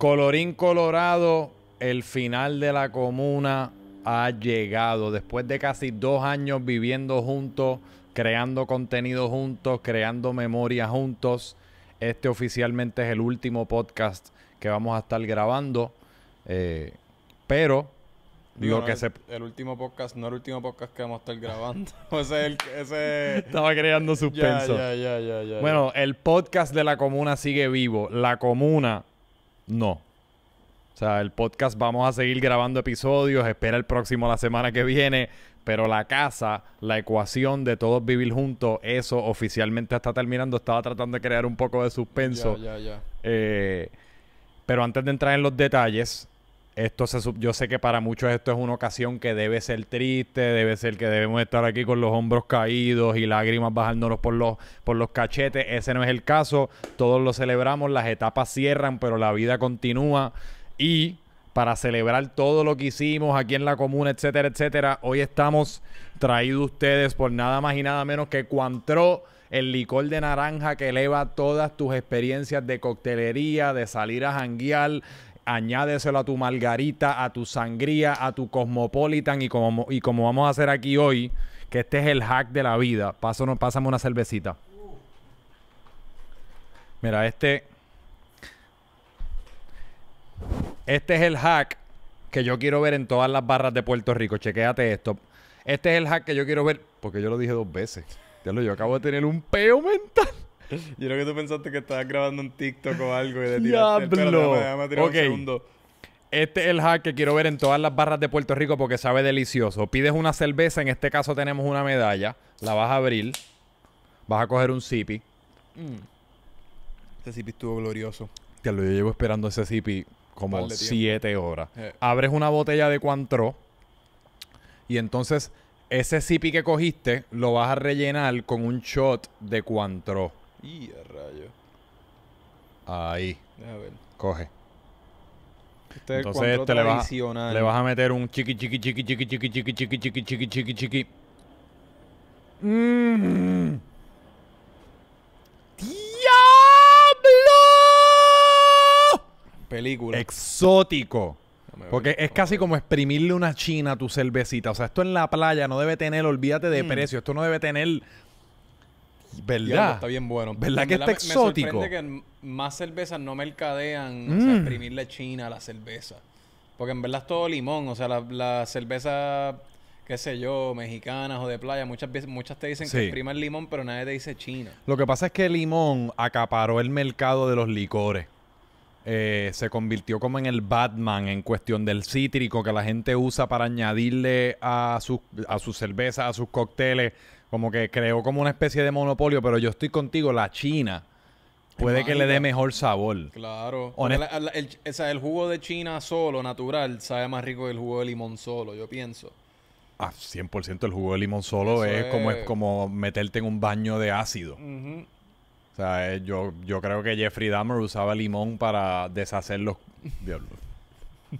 Colorín Colorado, el final de la comuna ha llegado. Después de casi dos años viviendo juntos, creando contenido juntos, creando memoria juntos, este oficialmente es el último podcast que vamos a estar grabando. Eh, pero Digo que el, el, último podcast, no el último podcast que vamos a estar grabando. ese el, Estaba creando suspenso. bueno, el podcast de la comuna sigue vivo. La comuna no. O sea, el podcast vamos a seguir grabando episodios, espera el próximo la semana que viene, pero la casa, la ecuación de todos vivir juntos, eso oficialmente está terminando. Estaba tratando de crear un poco de suspenso. Eh, pero antes de entrar en los detalles, esto se, yo sé que para muchos esto es una ocasión que debe ser triste, debe ser que debemos estar aquí con los hombros caídos y lágrimas bajándonos por los, por los cachetes. Ese no es el caso. Todos lo celebramos, las etapas cierran, pero la vida continúa. Y para celebrar todo lo que hicimos aquí en la comuna, etcétera, etcétera, hoy estamos traídos ustedes por nada más y nada menos que Cuantro el licor de naranja que eleva todas tus experiencias de coctelería, de salir a janguear, añádeselo a tu margarita, a tu sangría, a tu cosmopolitan y como, y como vamos a hacer aquí hoy, que este es el hack de la vida. no pásame una cervecita. Mira, este... Este es el hack que yo quiero ver en todas las barras de Puerto Rico. Chequéate esto. Este es el hack que yo quiero ver, porque yo lo dije dos veces. Ya lo, yo acabo de tener un peo mental. Yo creo que tú pensaste que estabas grabando un TikTok o algo y de tiraste el pelo. un segundo. Este es el hack que quiero ver en todas las barras de Puerto Rico porque sabe delicioso. Pides una cerveza, en este caso tenemos una medalla. La vas a abrir. Vas a coger un sipi. Este sipi estuvo glorioso. lo yo llevo esperando ese sipi como siete horas. Eh. Abres una botella de Cointreau y entonces ese sipi que cogiste lo vas a rellenar con un shot de Cointreau. Y a rayo. Ahí. ver. Coge. Entonces este le vas, a, le vas a meter un chiqui chiqui chiqui chiqui chiqui chiqui chiqui chiqui chiqui chiqui chiqui. ¡Diablo! Película. Exótico. Porque es casi como exprimirle una china a tu cervecita. O sea, esto en la playa no debe tener, olvídate de precio, esto no debe tener ¿Verdad? está bien bueno. ¿Verdad que está exótico? Me sorprende que más cervezas no mercadean o mm. exprimirle china a la cerveza. Porque en verdad es todo limón. O sea, la, la cerveza qué sé yo, mexicanas o de playa, muchas veces muchas te dicen que exprima el limón, pero nadie te dice China. Lo que pasa es que el limón acaparó el mercado de los licores. Eh, se convirtió como en el Batman en cuestión del cítrico que la gente usa para añadirle a, sus a sus cervezas, a sus cócteles como que creó como una especie de monopolio, pero yo estoy contigo, la China puede que le dé mejor sabor. Claro. el, o sea, el jugo de China solo, natural, sabe más rico que el jugo de limón solo, yo pienso. Ah, 100% el jugo de limón solo es, Como, es como meterte en un baño de ácido. O sea, eh, yo, yo creo que Jeffrey Dahmer usaba limón para deshacer los... Diablo.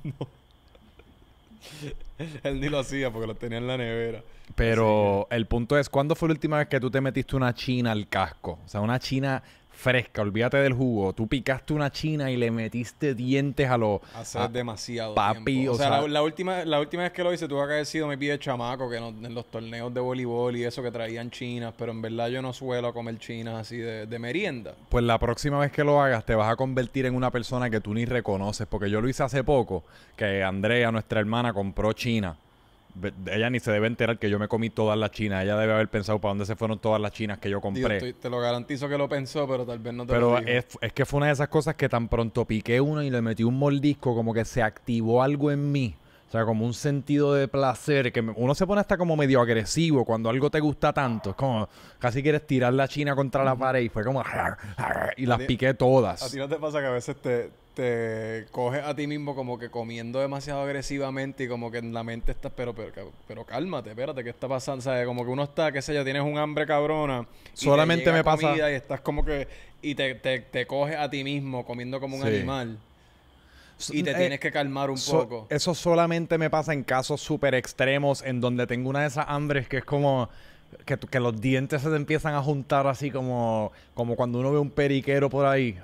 Él ni lo hacía porque lo tenía en la nevera. Pero el punto es, ¿cuándo fue la última vez que tú te metiste una china al casco? O sea, una china fresca, olvídate del jugo. Tú picaste una china y le metiste dientes a los. Hacer demasiado. Papi, o, sea. La, última, la última vez que lo hice, tuve que haber sido me pide chamaco, que en los torneos de voleibol y eso que traían chinas, pero en verdad yo no suelo comer chinas así de, de, merienda. Pues la próxima vez que lo hagas, te vas a convertir en una persona que tú ni reconoces, porque yo lo hice hace poco, que Andrea, nuestra hermana, compró china ella ni se debe enterar que yo me comí todas las chinas. Ella debe haber pensado para dónde se fueron todas las chinas que yo compré. te lo garantizo que lo pensó, pero tal vez no te pero lo Pero es, que fue una de esas cosas que tan pronto piqué uno y le metí un mordisco, como que se activó algo en mí o sea, como un sentido de placer que uno se pone hasta como medio agresivo cuando algo te gusta tanto. Es como casi quieres tirar la china contra la pared y fue como... Y las piqué todas. ¿A ti no te pasa que a veces te, te coges a ti mismo como que comiendo demasiado agresivamente y como que en la mente estás, pero, pero, pero cálmate, espérate, ¿qué está pasando? O sea, como que uno está, qué sé yo, tienes un hambre cabrona. Solamente me pasa. Y estás como que. Y te, te, te coges a ti mismo comiendo como un animal. Y te eh, tienes que calmar un poco. Eso solamente me pasa en casos súper extremos, en donde tengo una de esas hambres que es como... Que, los dientes se te empiezan a juntar así como, como cuando uno ve un periquero por ahí.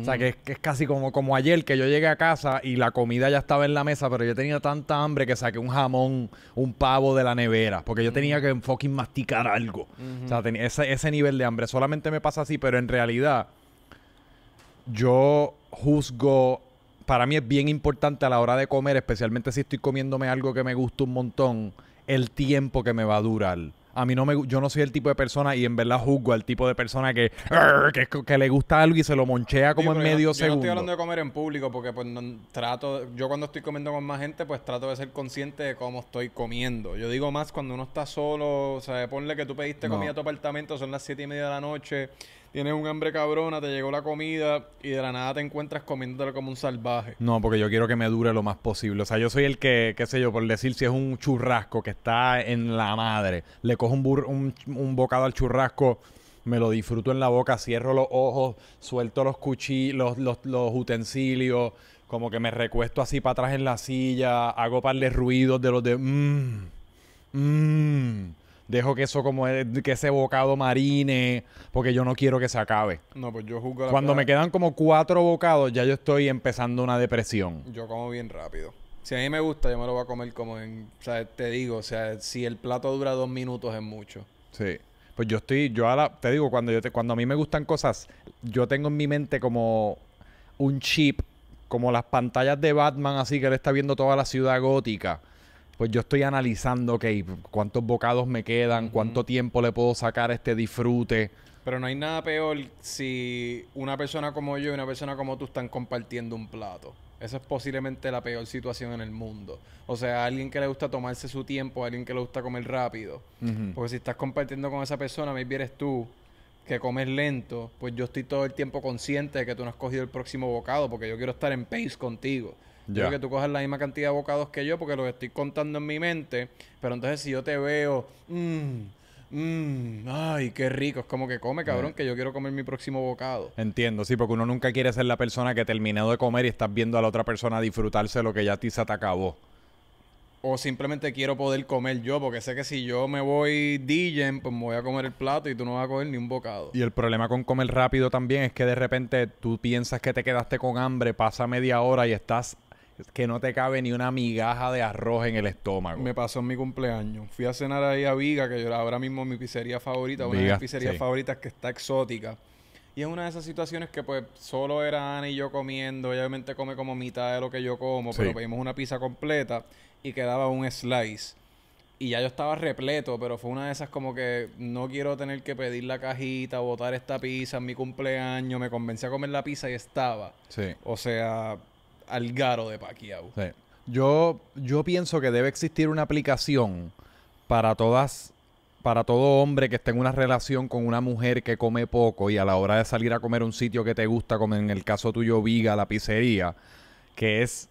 O sea, que es, casi como, como ayer que yo llegué a casa y la comida ya estaba en la mesa, pero yo tenía tanta hambre que saqué un jamón, un pavo de la nevera, porque yo tenía que fucking masticar algo. O sea, tenía ese, ese nivel de hambre. Solamente me pasa así, pero en realidad yo juzgo para mí es bien importante a la hora de comer, especialmente si estoy comiéndome algo que me gusta un montón, el tiempo que me va a durar. A mí no me yo no soy el tipo de persona y en verdad juzgo al tipo de persona que, que, le gusta algo y se lo monchea como en medio segundo. Yo no estoy hablando de comer en público porque pues trato yo cuando estoy comiendo con más gente pues trato de ser consciente de cómo estoy comiendo. Yo digo más cuando uno está solo, o sea, ponle que tú pediste comida a tu apartamento, son las siete y media de la noche tienes un hambre cabrona, te llegó la comida y de la nada te encuentras comiéndolo como un salvaje. No, porque yo quiero que me dure lo más posible. O sea, yo soy el que, qué sé yo, por decir si es un churrasco que está en la madre, le cojo un, un, bocado al churrasco me lo disfruto en la boca, cierro los ojos, suelto los cuchillos, los, utensilios, como que me recuesto así para atrás en la silla, hago par de ruidos de los de mmm, mmm, Dejo que eso como que ese bocado marine, porque yo no quiero que se acabe. No, pues yo juzgo Cuando me quedan como cuatro bocados, ya yo estoy empezando una depresión. Yo como bien rápido. Si a mí me gusta, yo me lo voy a comer como en... O sea, te digo, o sea, si el plato dura dos minutos es mucho. Sí. Pues yo estoy, yo a te digo, cuando, yo cuando a mí me gustan cosas, yo tengo en mi mente como un chip, como las pantallas de Batman, así que él está viendo toda la ciudad gótica pues yo estoy analizando, ok, cuántos bocados me quedan, cuánto tiempo le puedo sacar a este disfrute. Pero no hay nada peor si una persona como yo y una persona como tú están compartiendo un plato. Esa es posiblemente la peor situación en el mundo. O sea, alguien que le gusta tomarse su tiempo, alguien que le gusta comer rápido. Porque si estás compartiendo con esa persona, me vieres tú que comes lento, pues yo estoy todo el tiempo consciente de que tú no has cogido el próximo bocado porque yo quiero estar en pace contigo. Yo creo que tú coges la misma cantidad de bocados que yo porque los estoy contando en mi mente. Pero entonces si yo te veo, mmm, mmm, ay, qué rico. Es como que come, cabrón, que yo quiero comer mi próximo bocado. Entiendo, sí, porque uno nunca quiere ser la persona que terminado de comer y estás viendo a la otra persona disfrutarse lo que ya a ti se te acabó. O simplemente quiero poder comer yo, porque sé que si yo me voy DJ, pues me voy a comer el plato y tú no vas a comer ni un bocado. Y el problema con comer rápido también es que de repente tú piensas que te quedaste con hambre, pasa media hora y estás que no te cabe ni una migaja de arroz en el estómago. Me pasó en mi cumpleaños. Fui a cenar ahí a Viga, que yo ahora mismo mi pizzería favorita, una de mis pizzerías favoritas que está exótica. Y es una de esas situaciones que pues solo era Ana y yo comiendo. Ella obviamente come como mitad de lo que yo como, pero pedimos una pizza completa y quedaba un slice. Y ya yo estaba repleto, pero fue una de esas como que no quiero tener que pedir la cajita, botar esta pizza en mi cumpleaños. Me convencí a comer la pizza y estaba. Sí. O sea, al garo de Paquiao. Yo, yo pienso que debe existir una aplicación para todas, para todo hombre que esté en una relación con una mujer que come poco y a la hora de salir a comer un sitio que te gusta, como en el caso tuyo, Viga, la pizzería, que es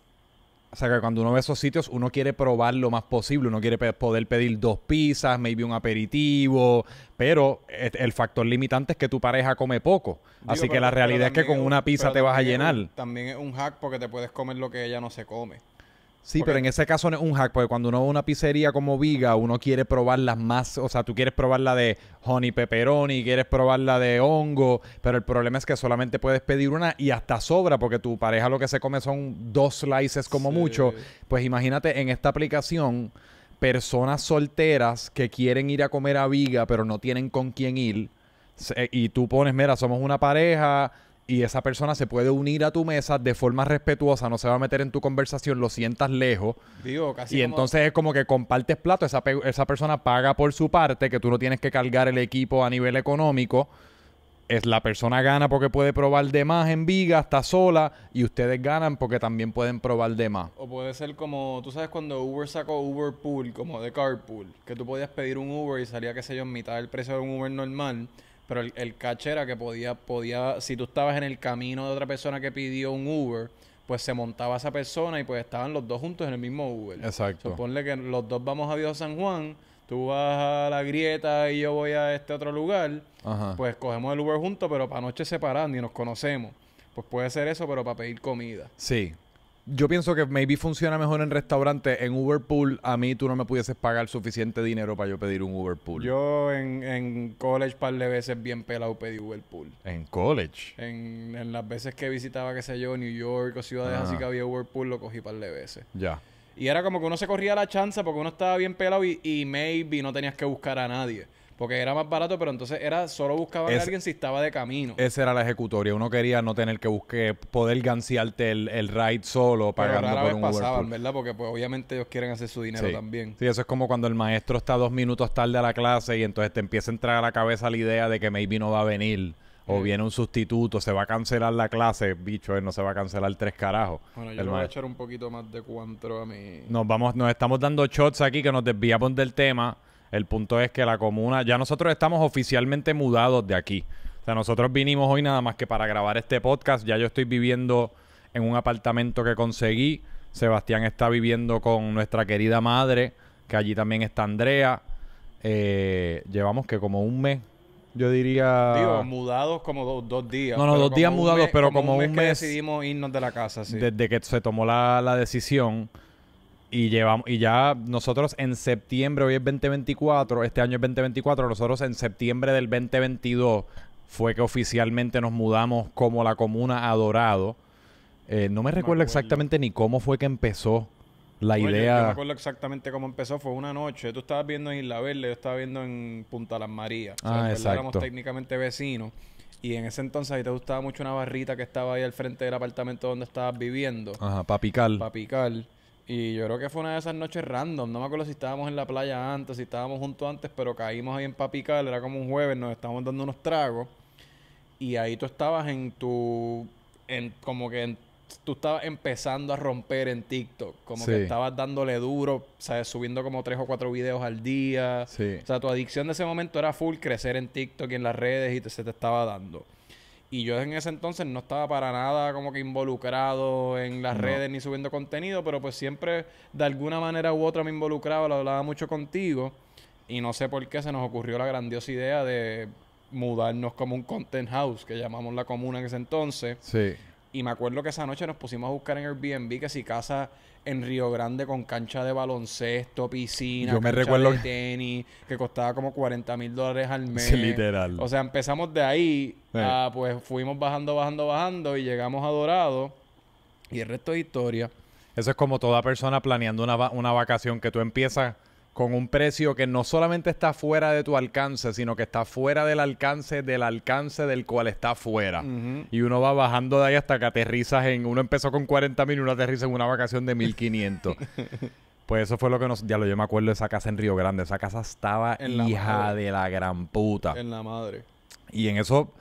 o sea, que cuando uno ve esos sitios, uno quiere probar lo más posible. Uno quiere poder pedir dos pizzas, maybe un aperitivo. Pero el factor limitante es que tu pareja come poco. Así que la realidad es que con una pizza te vas a llenar. También es un hack porque te puedes comer lo que ella no se come. Sí, pero en ese caso no es un hack, porque cuando uno va a una pizzería como Viga, uno quiere probar las más, o sea, tú quieres probar la de honey pepperoni, quieres probar la de hongo, pero el problema es que solamente puedes pedir una y hasta sobra, porque tu pareja lo que se come son dos slices como mucho. Pues imagínate en esta aplicación, personas solteras que quieren ir a comer a Viga, pero no tienen con quién ir, y tú pones, mira, somos una pareja, y esa persona se puede unir a tu mesa de forma respetuosa, no se va a meter en tu conversación, lo sientas lejos. Digo, casi. Y entonces es como que compartes plato, esa, esa persona paga por su parte, que tú no tienes que cargar el equipo a nivel económico. Es la persona gana porque puede probar de más en viga, está sola, y ustedes ganan porque también pueden probar de más. O puede ser como, tú sabes cuando Uber sacó Uber Pool, como de Carpool, que tú podías pedir un Uber y salía, qué sé yo, en mitad del precio de un Uber normal pero el, el catch era que podía, podía, si tú estabas en el camino de otra persona que pidió un Uber, pues se montaba esa persona y pues estaban los dos juntos en el mismo Uber. Exacto. Suponle que los dos vamos a Dios San Juan, tú vas a la grieta y yo voy a este otro lugar, pues cogemos el Uber juntos, pero para noche separando y nos conocemos. Pues puede ser eso, pero para pedir comida. Sí yo pienso que maybe funciona mejor en restaurante. En Uberpool a mí tú no me pudieses pagar suficiente dinero para yo pedir un Uberpool. Yo en, college, par de veces bien pelado pedí Uber ¿En college? En, las veces que visitaba, qué sé yo, New York o ciudades así que había Uber lo cogí par de veces. Ya. Y era como que uno se corría la chance porque uno estaba bien pelado y, y maybe no tenías que buscar a nadie. Porque era más barato, pero entonces era solo buscaban a alguien si estaba de camino. Esa era la ejecutoria. Uno quería no tener que buscar... poder gansearte el, el ride solo para por un pasaban, ¿verdad? Porque pues, obviamente ellos quieren hacer su dinero también. Sí, eso es como cuando el maestro está dos minutos tarde a la clase y entonces te empieza a entrar a la cabeza la idea de que maybe no va a venir. O viene un sustituto, se va a cancelar la clase, bicho, él no se va a cancelar tres carajos. Bueno, yo le voy a echar un poquito más de cuatro a mi. Nos vamos, nos estamos dando shots aquí que nos desviamos del tema. El punto es que la comuna, ya nosotros estamos oficialmente mudados de aquí. O sea, nosotros vinimos hoy nada más que para grabar este podcast. Ya yo estoy viviendo en un apartamento que conseguí. Sebastián está viviendo con nuestra querida madre, que allí también está Andrea. Eh, llevamos que como un mes, yo diría. Digo, mudados como dos días. No, no, dos días mudados, pero como, un mes. que decidimos irnos de la casa, Desde que se tomó la, la decisión. Y, llevamos, y ya nosotros en septiembre, hoy es 2024, este año es 2024, nosotros en septiembre del 2022 fue que oficialmente nos mudamos como la comuna a Dorado. Eh, no me, recuerdo exactamente ni cómo fue que empezó la idea. no me acuerdo exactamente cómo empezó, fue una noche. Tú estabas viendo en Isla Verde, yo estaba viendo en Punta Las Marías. Ah, exacto. Éramos técnicamente vecinos. Y en ese entonces ahí te gustaba mucho una barrita que estaba ahí al frente del apartamento donde estabas viviendo. Ajá, papical. Papical. Y yo creo que fue una de esas noches random. No me acuerdo si estábamos en la playa antes, si estábamos juntos antes, pero caímos ahí en Papical. Era como un jueves, nos estábamos dando unos tragos. Y ahí tú estabas en tu. En, como que tú estabas empezando a romper en TikTok. Como que estabas dándole duro, ¿sabes? Subiendo como tres o cuatro videos al día. O sea, tu adicción de ese momento era full crecer en TikTok y en las redes y se te estaba dando. Y yo en ese entonces no estaba para nada como que involucrado en las redes ni subiendo contenido, pero pues siempre de alguna manera u otra me involucraba, lo hablaba mucho contigo. Y no sé por qué se nos ocurrió la grandiosa idea de mudarnos como un content house, que llamamos la comuna en ese entonces. Sí. Y me acuerdo que esa noche nos pusimos a buscar en Airbnb que si casa en Río Grande con cancha de baloncesto, piscina, me recuerdo de tenis, que costaba como 40 mil dólares al mes. literal. O sea, empezamos de ahí, ah, pues fuimos bajando, bajando, bajando y llegamos a Dorado y el resto de historia. Eso es como toda persona planeando una, una vacación que tú empiezas con un precio que no solamente está fuera de tu alcance, sino que está fuera del alcance del alcance del cual está fuera. Y uno va bajando de ahí hasta que aterrizas en. Uno empezó con 40 mil y uno aterriza en una vacación de 1500. pues eso fue lo que nos. Ya lo yo me acuerdo de esa casa en Río Grande. Esa casa estaba en hija de la gran puta. En la madre. Y en eso.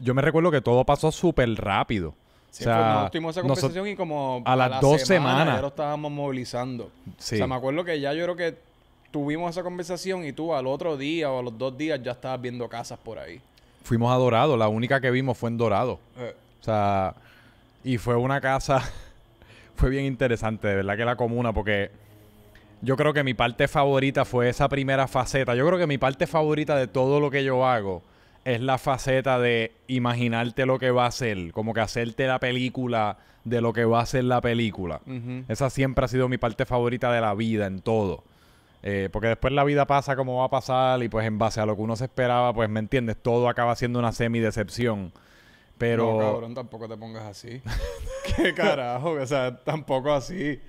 yo me recuerdo que todo pasó súper rápido. o sea, tuvimos esa conversación y como a, las dos semanas ya estábamos movilizando. Sí. O sea, me acuerdo que ya yo creo que tuvimos esa conversación y tú al otro día o a los dos días ya estabas viendo casas por ahí. Fuimos a Dorado, la única que vimos fue en Dorado. Eh. O sea, y fue una casa, fue bien interesante, de verdad que la comuna, porque yo creo que mi parte favorita fue esa primera faceta. Yo creo que mi parte favorita de todo lo que yo hago es la faceta de imaginarte lo que va a ser, como que hacerte la película de lo que va a ser la película. Esa siempre ha sido mi parte favorita de la vida en todo. Eh, porque después la vida pasa como va a pasar y pues en base a lo que uno se esperaba, pues me entiendes, todo acaba siendo una semi-decepción. Pero... No, cabrón, tampoco te pongas así. ¿Qué carajo? O sea, tampoco así.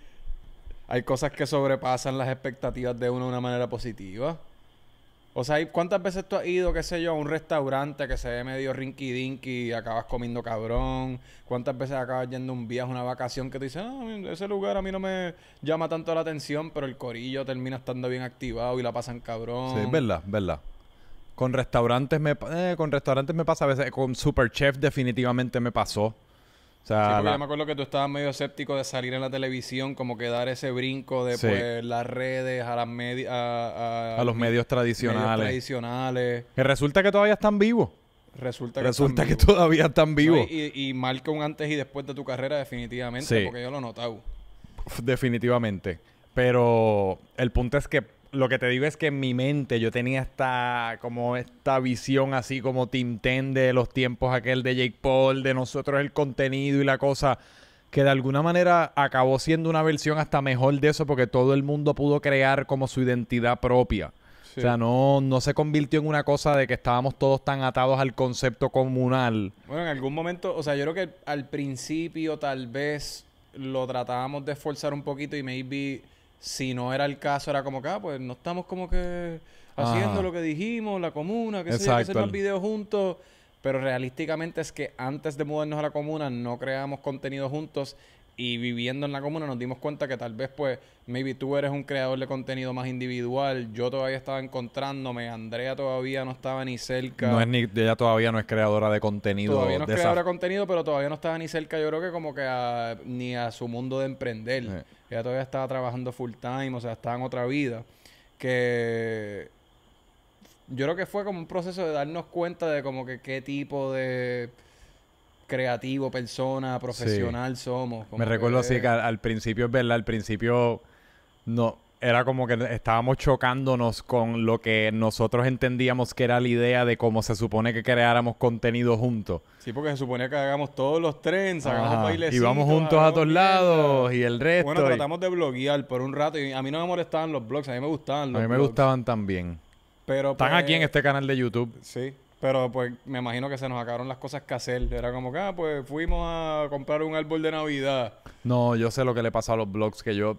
Hay cosas que sobrepasan las expectativas de uno de una manera positiva. O sea, ¿cuántas veces tú has ido, qué sé yo, a un restaurante que se ve medio rinky dinky y acabas comiendo cabrón? ¿Cuántas veces acabas yendo un viaje, una vacación que te dicen, ah, ese lugar a mí no me llama tanto la atención, pero el corillo termina estando bien activado y la pasan cabrón? Sí, verdad, verdad. Con restaurantes me, eh, con restaurantes me pasa a veces, con Super Chef definitivamente me pasó sí, yo me acuerdo que tú estabas medio escéptico de salir en la televisión, como que dar ese brinco de pues, las redes a las medias... A, los medios tradicionales. tradicionales. Que resulta que todavía están vivos. Resulta que, resulta que todavía están vivos. y, mal que un antes y después de tu carrera definitivamente, porque yo lo he notado. Definitivamente. Pero el punto es que lo que te digo es que en mi mente yo tenía esta como esta visión así como Tim de los tiempos aquel de Jake Paul, de nosotros el contenido y la cosa que de alguna manera acabó siendo una versión hasta mejor de eso porque todo el mundo pudo crear como su identidad propia. O sea, no, no se convirtió en una cosa de que estábamos todos tan atados al concepto comunal. Bueno, en algún momento, o sea, yo creo que al principio tal vez lo tratábamos de esforzar un poquito y maybe si no era el caso, era como que, ah, pues no estamos como que haciendo lo que dijimos, la comuna, que se hacer los videos juntos. Pero realísticamente es que antes de mudarnos a la comuna no creamos contenido juntos y viviendo en la comuna nos dimos cuenta que tal vez pues maybe tú eres un creador de contenido más individual, yo todavía estaba encontrándome, Andrea todavía no estaba ni cerca. No es ni, ella todavía no es creadora de contenido. Todavía no es creadora de contenido, pero todavía no estaba ni cerca, yo creo que como que ni a su mundo de emprender. Ella todavía estaba trabajando full time, o sea, estaba en otra vida. Que yo creo que fue como un proceso de darnos cuenta de como que qué tipo de creativo, persona, profesional somos. Me recuerdo así que al, principio, es verdad, al principio no era como que estábamos chocándonos con lo que nosotros entendíamos que era la idea de cómo se supone que creáramos contenido juntos. Sí, porque se suponía que hagamos todos los trends, hagamos bailes. Y vamos juntos a todos lados y el resto. Bueno, tratamos de bloguear por un rato y a mí no me molestaban los blogs, a mí me gustaban A mí me gustaban también. Pero Están aquí pues, en este canal de YouTube. Sí. Pero pues me imagino que se nos acabaron las cosas que hacer. Era como que, ah, pues fuimos a comprar un árbol de Navidad. No, yo sé lo que le pasa a los blogs que yo.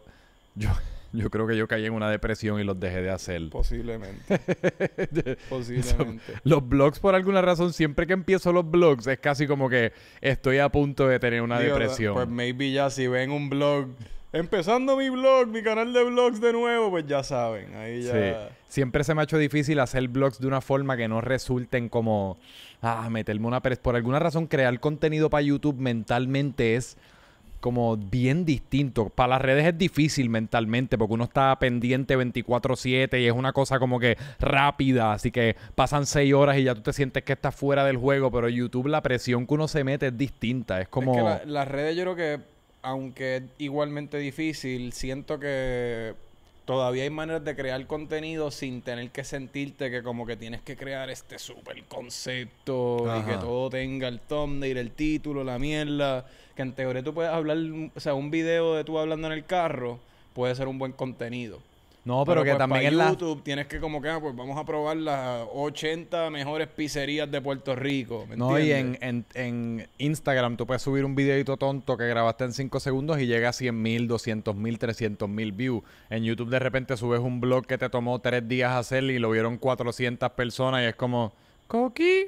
Yo, yo creo que yo caí en una depresión y los dejé de hacer. Posiblemente. Posiblemente. los blogs, por alguna razón, siempre que empiezo los blogs, es casi como que estoy a punto de tener una depresión. Pues maybe ya si ven un blog Empezando mi blog, mi canal de blogs de nuevo, pues ya saben, ahí ya... Siempre se me ha hecho difícil hacer blogs de una forma que no resulten como... Ah, meterme una... Por alguna razón, crear contenido para YouTube mentalmente es como bien distinto. Para las redes es difícil mentalmente porque uno está pendiente 24/7 y es una cosa como que rápida, así que pasan seis horas y ya tú te sientes que estás fuera del juego, pero YouTube la presión que uno se mete es distinta, es como... que las redes yo creo que aunque es igualmente difícil, siento que todavía hay maneras de crear contenido sin tener que sentirte que como que tienes que crear este super concepto y que todo tenga el thumbnail, el título, la mierda. Que en teoría tú puedes hablar, o sea, un video de tú hablando en el carro puede ser un buen contenido. No, pero, que pues, también en YouTube tienes que como que, ah, pues vamos a probar las 80 mejores pizzerías de Puerto Rico. ¿me no, y en, en, en, Instagram tú puedes subir un videito tonto que grabaste en 5 segundos y llega a 100 mil, 200 mil, 300 mil views. En YouTube de repente subes un blog que te tomó 3 días hacer y lo vieron 400 personas y es como... Coqui.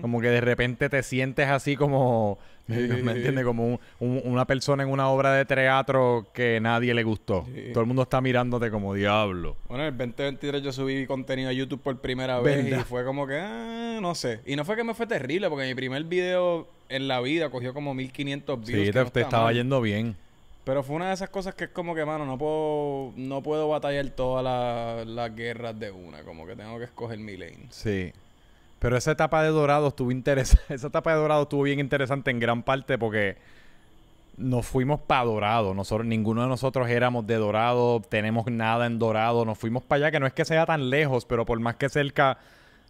Como que de repente te sientes así como, ¿me entiendes? Como una persona en una obra de teatro que nadie le gustó. Todo el mundo está mirándote como diablo. Bueno, el 2023 yo subí contenido a YouTube por primera vez y fue como que, ah, no sé. Y no fue que me fue terrible porque mi primer video en la vida cogió como 1500 views. Sí, te, estaba yendo bien. Pero fue una de esas cosas que es como que, mano, no puedo, no puedo batallar todas las guerras de una. Como que tengo que escoger mi lane. Sí. Pero esa etapa de Dorado estuvo interesante. Esa etapa de Dorado estuvo bien interesante en gran parte porque nos fuimos para Dorado. Nosotros, ninguno de nosotros éramos de Dorado, tenemos nada en Dorado, nos fuimos para allá, que no es que sea tan lejos, pero por más que cerca,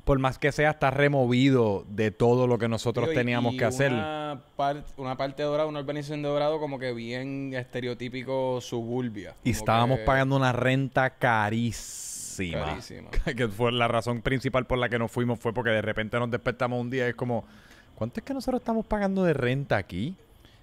por más que sea, está removido de todo lo que nosotros teníamos que hacer. una parte de Dorado, una urbanización de Dorado como que bien estereotípico suburbia. Y estábamos pagando una renta carísima Que fue la razón principal por la que nos fuimos fue porque de repente nos despertamos un día y es como, ¿cuánto es que nosotros estamos pagando de renta aquí?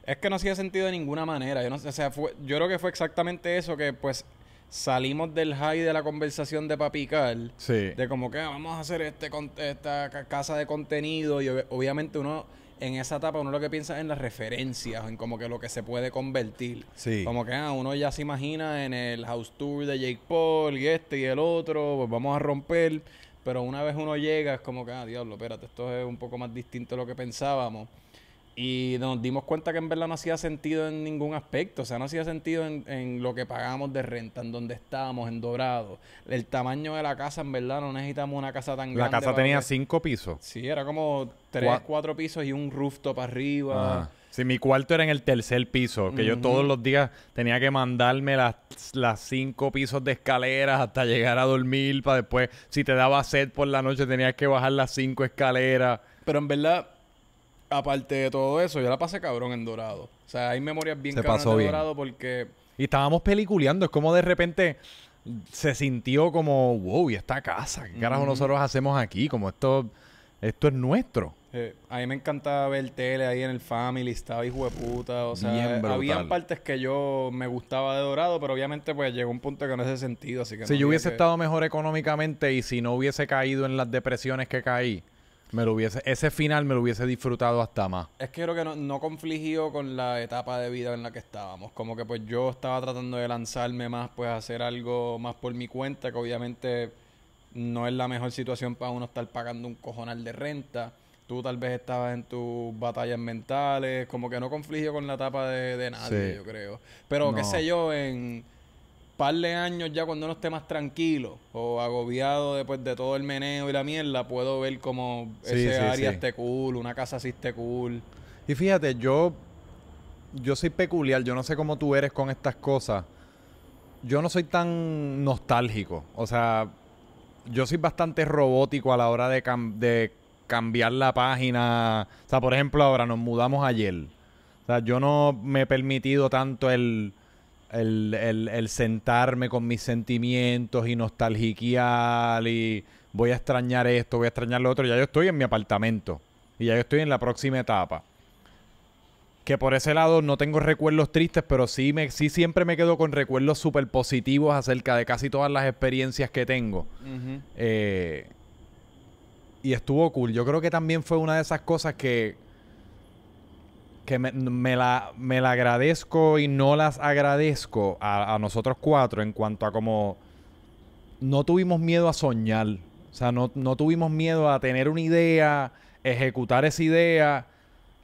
Es que no hacía sentido de ninguna manera. Yo no o sea, fue, yo creo que fue exactamente eso que pues salimos del high de la conversación de Papical. Sí. De como que ah, vamos a hacer este esta casa de contenido y obviamente uno en esa etapa uno lo que piensa es en las referencias, en como que lo que se puede convertir. Como que ah, uno ya se imagina en el house tour de Jake Paul y este y el otro, pues vamos a romper. Pero una vez uno llega, es como que, ah, diablo, espérate, esto es un poco más distinto de lo que pensábamos. Y nos dimos cuenta que en verdad no hacía sentido en ningún aspecto. O sea, no hacía sentido en, lo que pagábamos de renta, en donde estábamos, en Dorado. El tamaño de la casa, en verdad, no necesitamos una casa tan grande. La casa tenía cinco pisos. Sí, era como tres, cuatro pisos y un rooftop arriba. Sí, mi cuarto era en el tercer piso, que yo todos los días tenía que mandarme las, las cinco pisos de escaleras hasta llegar a dormir, para después, si te daba sed por la noche, tenías que bajar las cinco escaleras. Pero en verdad, aparte de todo eso, yo la pasé cabrón en Dorado. O sea, hay memorias bien se en Dorado porque... Y estábamos peliculeando, es como de repente se sintió como, wow, ¿y esta casa? ¿Qué carajo nosotros hacemos aquí? Como esto, esto es nuestro. Eh, a mí me encantaba ver tele ahí en el Family, estaba hijo de puta, o sea, eh, había partes que yo me gustaba de Dorado, pero obviamente pues llegó un punto que no hace sentido, así que... Si yo hubiese estado mejor económicamente y si no hubiese caído en las depresiones que caí, me lo hubiese, ese final me lo hubiese disfrutado hasta más. Es que creo que no, no confligió con la etapa de vida en la que estábamos. Como que pues yo estaba tratando de lanzarme más, pues hacer algo más por mi cuenta, que obviamente no es la mejor situación para uno estar pagando un cojonal de renta. Tú tal vez estabas en tus batallas mentales, como que no confligió con la etapa de, nadie, yo creo. Pero qué sé yo, en par de años ya cuando uno esté más tranquilo o agobiado después de todo el meneo y la mierda, puedo ver como ese área esté cool, una casa así esté cool. Y fíjate, yo, yo soy peculiar, yo no sé cómo tú eres con estas cosas. Yo no soy tan nostálgico, o sea, yo soy bastante robótico a la hora de, de cambiar la página. O sea, por ejemplo, ahora nos mudamos ayer. O sea, yo no me he permitido tanto el el, sentarme con mis sentimientos y nostalgiquear y voy a extrañar esto, voy a extrañar lo otro. Ya yo estoy en mi apartamento y ya yo estoy en la próxima etapa. Que por ese lado no tengo recuerdos tristes, pero sí, me, siempre me quedo con recuerdos súper positivos acerca de casi todas las experiencias que tengo. Eh, y estuvo cool. Yo creo que también fue una de esas cosas que que me, la, me, la, agradezco y no las agradezco a, nosotros cuatro en cuanto a como no tuvimos miedo a soñar. O sea, no, tuvimos miedo a tener una idea, ejecutar esa idea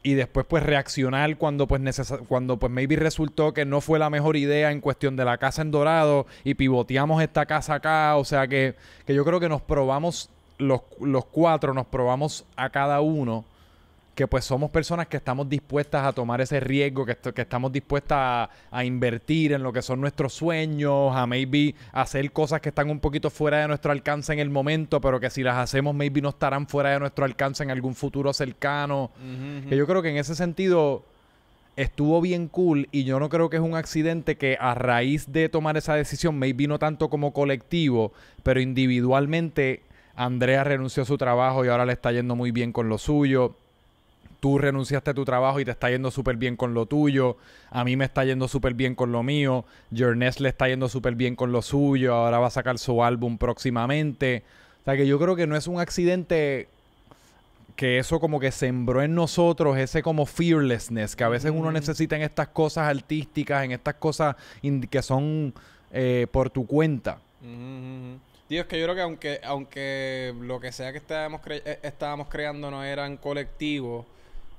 y después pues reaccionar cuando pues, cuando pues maybe resultó que no fue la mejor idea en cuestión de la casa en Dorado y pivoteamos esta casa acá. O sea, que, yo creo que nos probamos, los, los cuatro nos probamos a cada uno que pues somos personas que estamos dispuestas a tomar ese riesgo, que, que estamos dispuestas a, invertir en lo que son nuestros sueños, a maybe hacer cosas que están un poquito fuera de nuestro alcance en el momento, pero que si las hacemos maybe no estarán fuera de nuestro alcance en algún futuro cercano. Que yo creo que en ese sentido estuvo bien cool y yo no creo que es un accidente que a raíz de tomar esa decisión, maybe no tanto como colectivo, pero individualmente, Andrea renunció a su trabajo y ahora le está yendo muy bien con lo suyo tú renunciaste a tu trabajo y te está yendo súper bien con lo tuyo, a mí me está yendo súper bien con lo mío, Jornes le está yendo súper bien con lo suyo, ahora va a sacar su álbum próximamente. O sea que yo creo que no es un accidente que eso como que sembró en nosotros ese como fearlessness que a veces uno necesita en estas cosas artísticas, en estas cosas que son eh, por tu cuenta. Dios que yo creo que aunque, aunque lo que sea que estábamos, eh, estábamos creando no eran colectivos,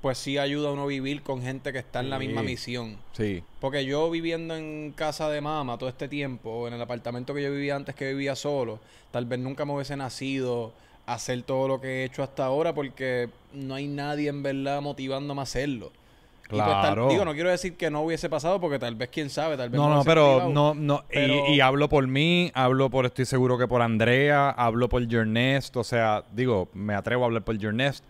pues sí ayuda a uno vivir con gente que está en la misma misión. Sí. Porque yo viviendo en casa de mamá todo este tiempo, en el apartamento que yo vivía antes que vivía solo, tal vez nunca me hubiese nacido hacer todo lo que he hecho hasta ahora porque no hay nadie en verdad motivándome a hacerlo. Pues claro. Y tal, digo, no quiero decir que no hubiese pasado porque tal vez quién sabe, tal vez no. No, pero no, no. Y, y, hablo por mí, hablo por, estoy seguro que por Andrea, hablo por Jernest, o sea, digo, me atrevo a hablar por Jernest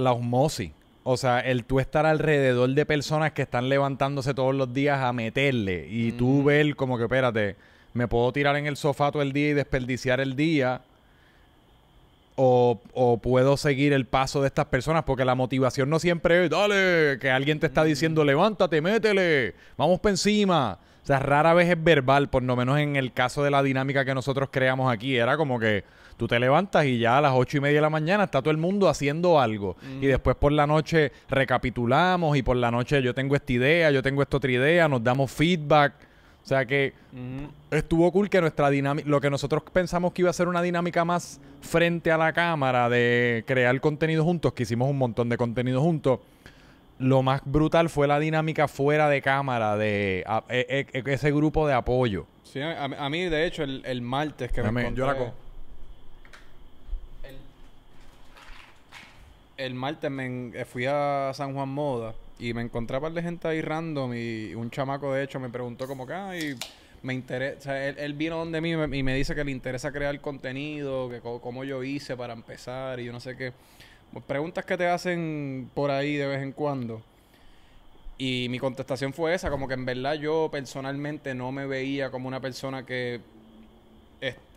la osmosis. O sea, el tú estar alrededor de personas que están levantándose todos los días a meterle y tú mm. ver como que, espérate, me puedo tirar en el sofá todo el día y desperdiciar el día o, o puedo seguir el paso de estas personas porque la motivación no siempre es, dale, que alguien te está mm. diciendo, levántate, métele, vamos para encima. O sea, rara vez es verbal, por lo menos en el caso de la dinámica que nosotros creamos aquí, era como que Tú te levantas y ya a las ocho y media de la mañana está todo el mundo haciendo algo. Y después por la noche recapitulamos y por la noche yo tengo esta idea, yo tengo esta otra idea, nos damos feedback. O sea que estuvo cool que nuestra dinámica, lo que nosotros pensamos que iba a ser una dinámica más frente a la cámara de crear contenido juntos, que hicimos un montón de contenido juntos. Lo más brutal fue la dinámica fuera de cámara de e, e, e, ese grupo de apoyo. Sí, a, mí, de hecho, el, martes que me el martes me eh, fui a San Juan Moda y me encontré a par de gente ahí random y un chamaco de hecho me preguntó como que, y me interesa, o él, vino donde mí y me, dice que le interesa crear contenido, que cómo yo hice para empezar y yo no sé qué. Preguntas que te hacen por ahí de vez en cuando. Y mi contestación fue esa, como que en verdad yo personalmente no me veía como una persona que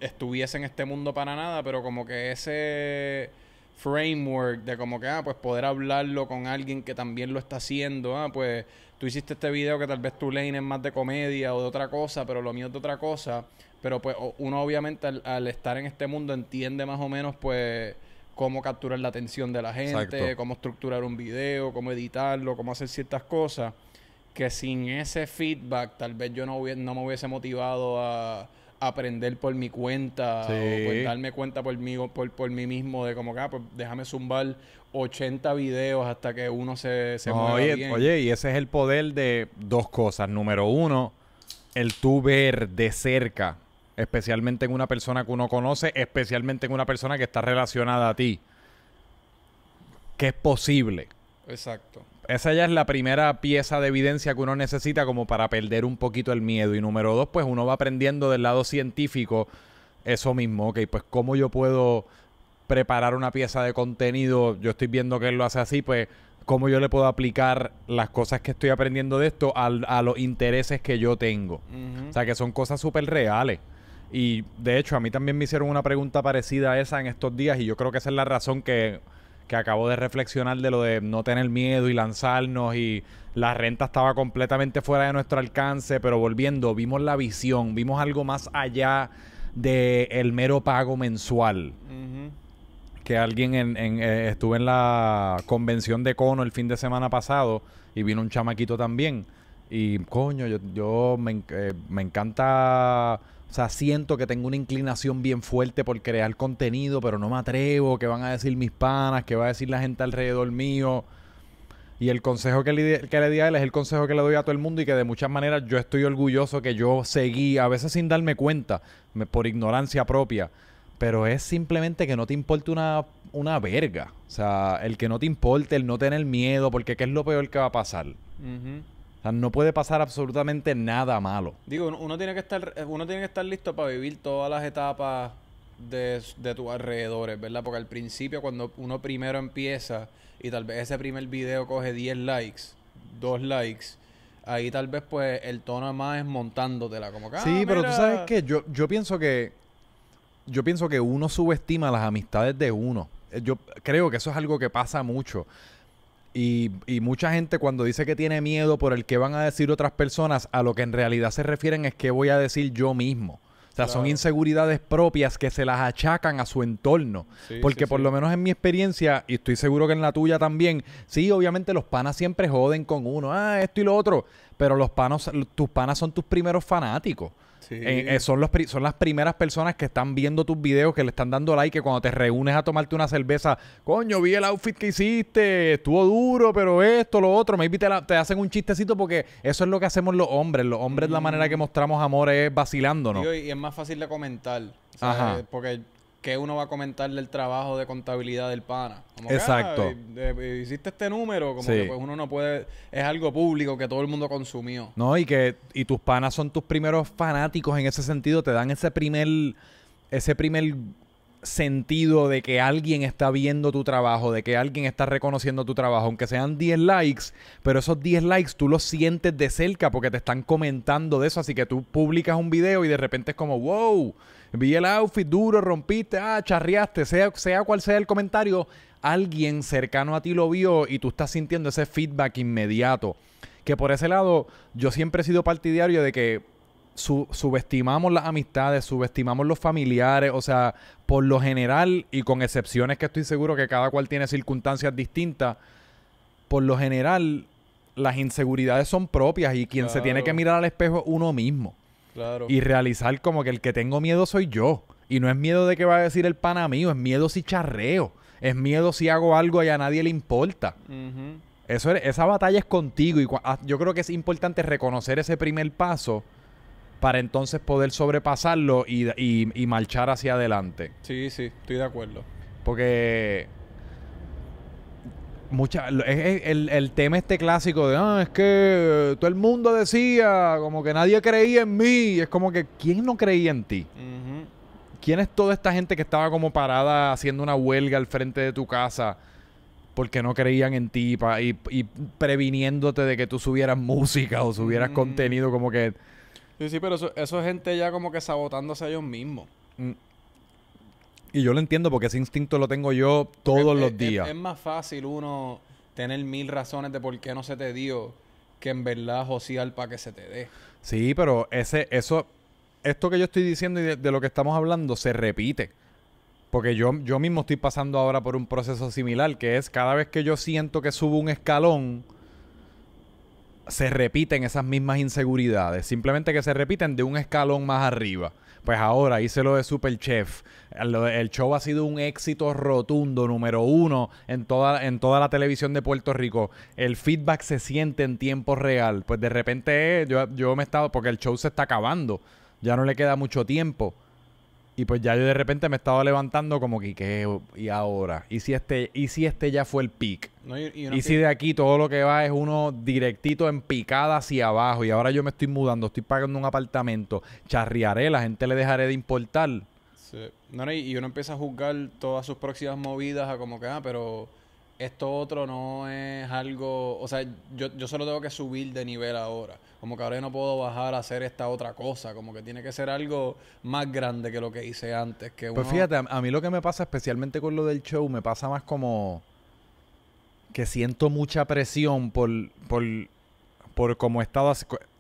estuviese en este mundo para nada, pero como que ese framework de como que, ah, pues poder hablarlo con alguien que también lo está haciendo, ah, pues tú hiciste este video que tal vez tu lane es más de comedia o de otra cosa, pero lo mío es de otra cosa, pero pues uno obviamente al, estar en este mundo entiende más o menos pues cómo capturar la atención de la gente, cómo estructurar un video, cómo editarlo, cómo hacer ciertas cosas, que sin ese feedback tal vez yo no, no me hubiese motivado a aprender por mi cuenta o darme cuenta por mí, por, por mí mismo de como que, ah, pues, déjame zumbar 80 videos hasta que uno se, se oye, Oye, y ese es el poder de dos cosas. Número uno, el tú ver de cerca, especialmente en una persona que uno conoce, especialmente en una persona que está relacionada a ti, que es posible. Exacto esa ya es la primera pieza de evidencia que uno necesita como para perder un poquito el miedo. Y número dos, pues uno va aprendiendo del lado científico eso mismo. Ok, pues cómo yo puedo preparar una pieza de contenido, yo estoy viendo que él lo hace así, pues cómo yo le puedo aplicar las cosas que estoy aprendiendo de esto a, los intereses que yo tengo. O sea, que son cosas súper reales. Y de hecho, a mí también me hicieron una pregunta parecida a esa en estos días y yo creo que esa es la razón que que acabo de reflexionar de lo de no tener miedo y lanzarnos y la renta estaba completamente fuera de nuestro alcance, pero volviendo, vimos la visión, vimos algo más allá del el mero pago mensual. Que alguien en, en eh, estuve en la convención de Cono el fin de semana pasado y vino un chamaquito también. Y coño, yo, me, eh, me encanta o sea, siento que tengo una inclinación bien fuerte por crear contenido, pero no me atrevo, qué van a decir mis panas, qué va a decir la gente alrededor mío. Y el consejo que le, di a él es el consejo que le doy a todo el mundo y que de muchas maneras yo estoy orgulloso que yo seguí, a veces sin darme cuenta, por ignorancia propia. Pero es simplemente que no te importe una, una, verga. O sea, el que no te importe, el no tener miedo, porque ¿qué es lo peor que va a pasar? no puede pasar absolutamente nada malo. Digo, uno tiene que estar, uno tiene que estar listo para vivir todas las etapas de, de tus alrededores, ¿verdad? Porque al principio, cuando uno primero empieza y tal vez ese primer video coge 10 likes, 2 likes, ahí tal vez pues el tono más es montándotela, como ah, sí, pero tú sabes que yo, yo pienso que. Yo pienso que uno subestima las amistades de uno. Eh, yo creo que eso es algo que pasa mucho. Y, mucha gente cuando dice que tiene miedo por el que van a decir otras personas, a lo que en realidad se refieren es que voy a decir yo mismo. O sea, son inseguridades propias que se las achacan a su entorno. Porque por lo menos en mi experiencia, y estoy seguro que en la tuya también, sí, obviamente los panas siempre joden con uno, ah, esto y lo otro, pero los panos, tus panas son tus primeros fanáticos. Eh, eh, son, los son las primeras personas que están viendo tus videos, que le están dando like, que cuando te reúnes a tomarte una cerveza, coño, vi el outfit que hiciste, estuvo duro, pero esto, lo otro, maybe te, te hacen un chistecito porque eso es lo que hacemos los hombres. Los hombres la mm. manera que mostramos amor es vacilando no y es más fácil de comentar. Ajá. Porque que uno va a comentar del trabajo de contabilidad del pana. Exacto. hiciste este número, como que pues uno no puede, es algo público que todo el mundo consumió. No, y que y tus panas son tus primeros fanáticos en ese sentido, te dan ese primer ese primer sentido de que alguien está viendo tu trabajo, de que alguien está reconociendo tu trabajo, aunque sean 10 likes, pero esos 10 likes tú los sientes de cerca porque te están comentando de eso, así que tú publicas un video y de repente es como, wow, vi el outfit duro, rompiste, ah, charreaste, sea, sea cual sea el comentario, alguien cercano a ti lo vio y tú estás sintiendo ese feedback inmediato. Que por ese lado yo siempre he sido partidario de que subestimamos las amistades, subestimamos los familiares, o sea, por lo general, y con excepciones que estoy seguro que cada cual tiene circunstancias distintas, por lo general las inseguridades son propias y quien se tiene que mirar al espejo es uno mismo. Claro. Y realizar como que el que tengo miedo soy yo. Y no es miedo de que va a decir el pana mío, es miedo si charreo, es miedo si hago algo y a nadie le importa. Eso es, esa batalla es contigo y ah, yo creo que es importante reconocer ese primer paso para entonces poder sobrepasarlo y, marchar hacia adelante. Sí, sí, estoy de acuerdo. Porque mucha el, tema este clásico de ah, es que eh, todo el mundo decía como que nadie creía en mí es como que quién no creía en ti quién es toda esta gente que estaba como parada haciendo una huelga al frente de tu casa porque no creían en ti y, previniéndote de que tú subieras música o subieras mm. contenido como que Sí, sí, pero eso, es gente ya como que sabotándose a ellos mismos. Mm. Y yo lo entiendo porque ese instinto lo tengo yo todos los días. Es, más fácil uno tener mil razones de por qué no se te dio que en verdad josear para que se te dé. Sí, pero ese, eso, esto que yo estoy diciendo y de, lo que estamos hablando se repite. Porque yo, yo mismo estoy pasando ahora por un proceso similar, que es cada vez que yo siento que subo un escalón, se repiten esas mismas inseguridades, simplemente que se repiten de un escalón más arriba. Pues ahora hice lo de Super Chef. El, show ha sido un éxito rotundo, número uno en toda, en toda la televisión de Puerto Rico. El feedback se siente en tiempo real. Pues de repente yo, yo me he estado, porque el show se está acabando, ya no le queda mucho tiempo. Y pues ya yo de repente me estaba levantando como que, ¿qué? ¿Y ahora? ¿Y si este, y si este ya fue el pic? y, si de aquí todo lo que va es uno directito en picada hacia abajo? Y ahora yo me estoy mudando, estoy pagando un apartamento, charriaré, la gente le dejaré de importar. Sí. no, y uno empieza a juzgar todas sus próximas movidas a como que, ah, pero esto otro no es algo, o sea, yo, yo solo tengo que subir de nivel ahora como que ahora yo no puedo bajar a hacer esta otra cosa, como que tiene que ser algo más grande que lo que hice antes. Que pues fíjate, a, mí lo que me pasa especialmente con lo del show, me pasa más como que siento mucha presión por, por, por cómo he estado...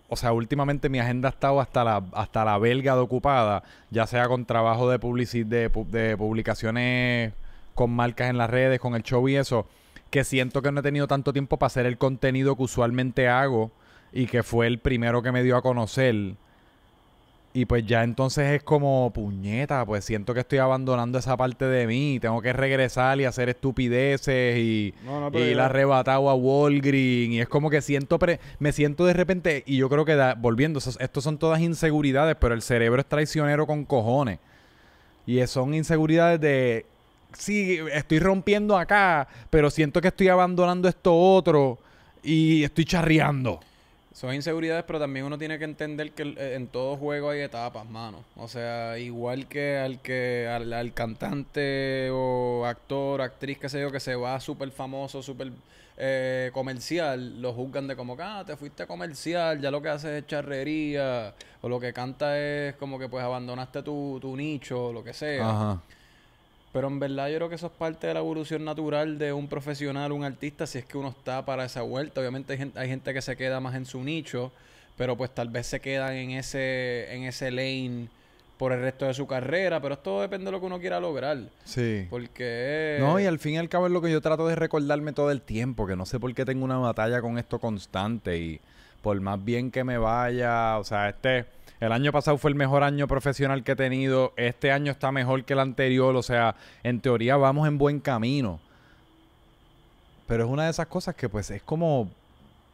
o sea, últimamente mi agenda ha estado hasta la, hasta la belga de ocupada, ya sea con trabajo de, de, de publicaciones con marcas en las redes, con el show y eso, que siento que no he tenido tanto tiempo para hacer el contenido que usualmente hago y que fue el primero que me dio a conocer. Y pues ya entonces es como puñeta, pues siento que estoy abandonando esa parte de mí, tengo que regresar y hacer estupideces y, y ir arrebatado a Walgreen. Y es como que siento, me siento de repente, y yo creo que volviendo, estos, estos son todas inseguridades, pero el cerebro es traicionero con cojones. Y son inseguridades de, sí, estoy rompiendo acá, pero siento que estoy abandonando esto otro y estoy charreando. Son inseguridades, pero también uno tiene que entender que eh, en todo juego hay etapas, mano. O sea, igual que al que al, cantante o actor, actriz, qué sé yo, que se va súper famoso, súper eh, comercial, lo juzgan de como, ah, te fuiste comercial, ya lo que haces es charrería, o lo que canta es como que pues abandonaste tu, tu nicho, lo que sea. Ajá. Pero en verdad yo creo que eso es parte de la evolución natural de un profesional, un artista, si es que uno está para esa vuelta. Obviamente hay gente, hay gente que se queda más en su nicho, pero pues tal vez se quedan en ese, en ese lane por el resto de su carrera, pero todo depende de lo que uno quiera lograr. Sí. Porque... No, y al fin y al cabo es lo que yo trato de recordarme todo el tiempo, que no sé por qué tengo una batalla con esto constante y por más bien que me vaya, o sea, este el año pasado fue el mejor año profesional que he tenido. Este año está mejor que el anterior. O sea, en teoría vamos en buen camino. Pero es una de esas cosas que pues es como...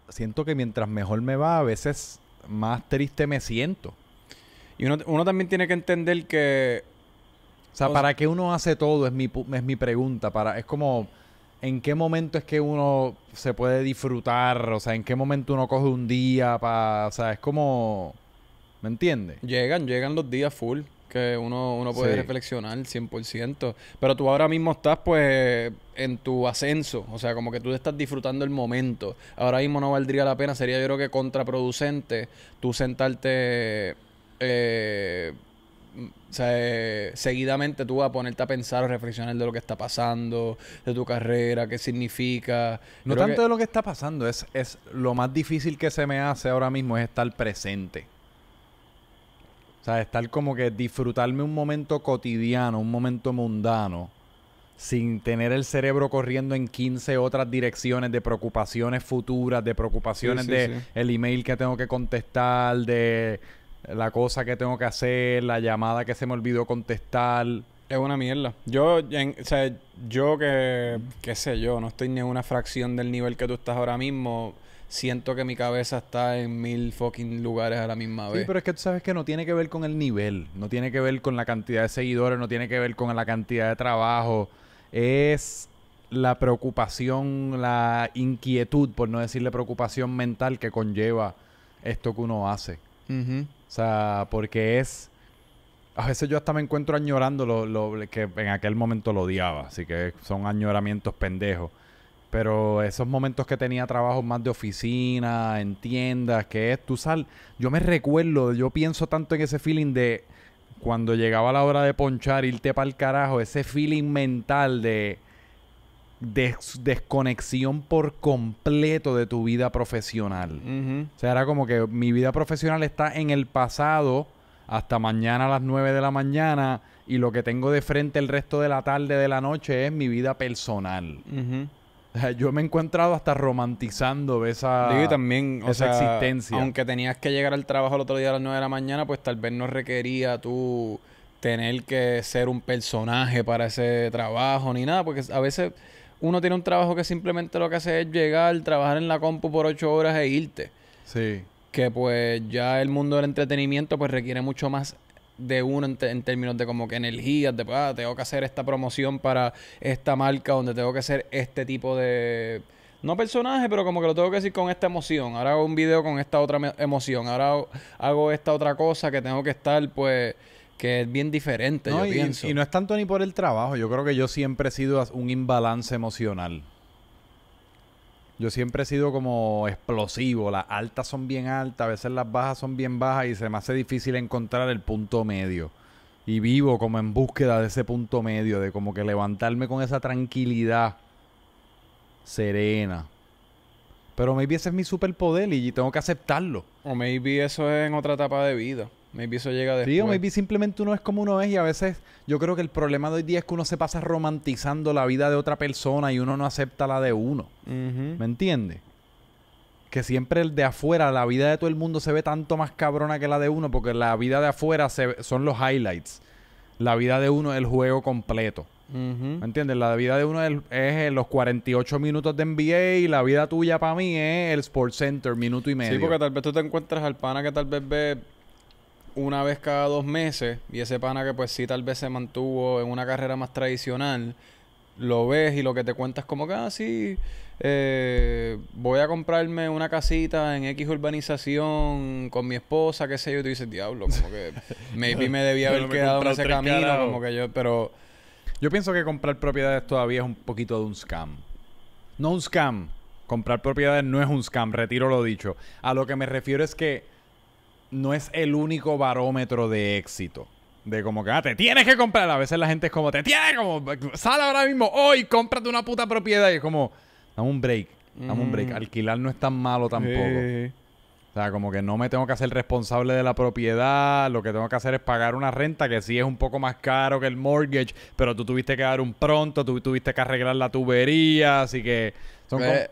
Siento que mientras mejor me va, a veces más triste me siento. Y uno, también tiene que entender que... O sea, ¿para qué uno hace todo? Es mi, es mi pregunta. Para, es como... ¿en qué momento es que uno se puede disfrutar? O sea, ¿en qué momento uno coge un día para... O sea, es como... ¿Me entiendes? Llegan, llegan los días full que uno, uno puede reflexionar 100%. Pero tú ahora mismo estás, pues, en tu ascenso. O sea, como que tú estás disfrutando el momento. Ahora mismo no valdría la pena. Sería, yo creo que, contraproducente tú sentarte. Eh, seguidamente tú vas a ponerte a pensar o reflexionar de lo que está pasando, de tu carrera, qué significa. No tanto de lo que está pasando, es, es lo más difícil que se me hace ahora mismo es estar presente sea, estar como que disfrutarme un momento cotidiano, un momento mundano, sin tener el cerebro corriendo en 15 otras direcciones de preocupaciones futuras, de preocupaciones de el email que tengo que contestar, de la cosa que tengo que hacer, la llamada que se me olvidó contestar. Es una mierda. Yo, o sea, yo que, qué sé yo, no estoy ni en una fracción del nivel que tú estás ahora mismo siento que mi cabeza está en mil fucking lugares a la misma vez. Sí, pero es que tú sabes que no tiene que ver con el nivel, no tiene que ver con la cantidad de seguidores, no tiene que ver con la cantidad de trabajo. Es la preocupación, la inquietud, por no decirle preocupación mental que conlleva esto que uno hace. O sea, porque es... A veces yo hasta me encuentro añorando lo, lo que en aquel momento lo odiaba, así que son añoramientos pendejos pero esos momentos que tenía trabajos más de oficina, en tiendas, que es, tú sal, yo me recuerdo, yo pienso tanto en ese feeling de cuando llegaba la hora de ponchar, irte para el carajo, ese feeling mental de desconexión por completo de tu vida profesional. O sea, era como que mi vida profesional está en el pasado hasta mañana a las 9 de la mañana y lo que tengo de frente el resto de la tarde de la noche es mi vida personal. Yo me he encontrado hasta romantizando esa, esa existencia. Aunque tenías que llegar al trabajo el otro día a las 9 de la mañana, pues tal vez no requería tú tener que ser un personaje para ese trabajo ni nada, porque a veces uno tiene un trabajo que simplemente lo que hace es llegar, trabajar en la compu por 8 horas e irte. Sí. Que pues ya el mundo del entretenimiento pues requiere mucho más de uno en, términos de como que energía de ah, tengo que hacer esta promoción para esta marca, donde tengo que hacer este tipo de. No personaje, pero como que lo tengo que decir con esta emoción. Ahora hago un video con esta otra emoción. Ahora hago esta otra cosa que tengo que estar, pues que es bien diferente, no, yo pienso. Y no es tanto ni por el trabajo, yo creo que yo siempre he sido un imbalance emocional. Yo siempre he sido como explosivo. Las altas son bien altas, a veces las bajas son bien bajas y se me hace difícil encontrar el punto medio. Y vivo como en búsqueda de ese punto medio, de como que levantarme con esa tranquilidad serena. Pero maybe ese es mi superpoder y tengo que aceptarlo. O maybe eso es en otra etapa de vida. Maybe eso llega después. Sí, o maybe simplemente uno es como uno es y a veces yo creo que el problema de hoy día es que uno se pasa romantizando la vida de otra persona y uno no acepta la de uno. ¿Me entiendes? Que siempre el de afuera, la vida de todo el mundo se ve tanto más cabrona que la de uno porque la vida de afuera son los highlights. La vida de uno es el juego completo. ¿Me entiendes? La vida de uno es, los 48 minutos de NBA y la vida tuya para mí es el Sports Center, minuto y medio. Sí, porque tal vez tú te encuentras al pana que tal vez ve una vez cada dos meses y ese pana que pues sí tal vez se mantuvo en una carrera más tradicional, lo ves y lo que te cuentas como que, ah, sí, eh, voy a comprarme una casita en X urbanización con mi esposa, qué sé yo, y tú dices, diablo, como que maybe me debía haber quedado en ese camino, como que yo, pero... Yo pienso que comprar propiedades todavía es un poquito de un scam. No un scam. Comprar propiedades no es un scam, retiro lo dicho. A lo que me refiero es que no es el único barómetro de éxito. De como que, ah, te tienes que comprar. A veces la gente es como, te tienes, como, Sale ahora mismo, hoy, cómprate una puta propiedad. Y es como, dame un break, dame un break. Mm. Alquilar no es tan malo tampoco. O sea, como que no me tengo que hacer responsable de la propiedad, lo que tengo que hacer es pagar una renta que sí es un poco más caro que el mortgage, pero tú tuviste que dar un pronto, tú tuviste que arreglar la tubería, así que...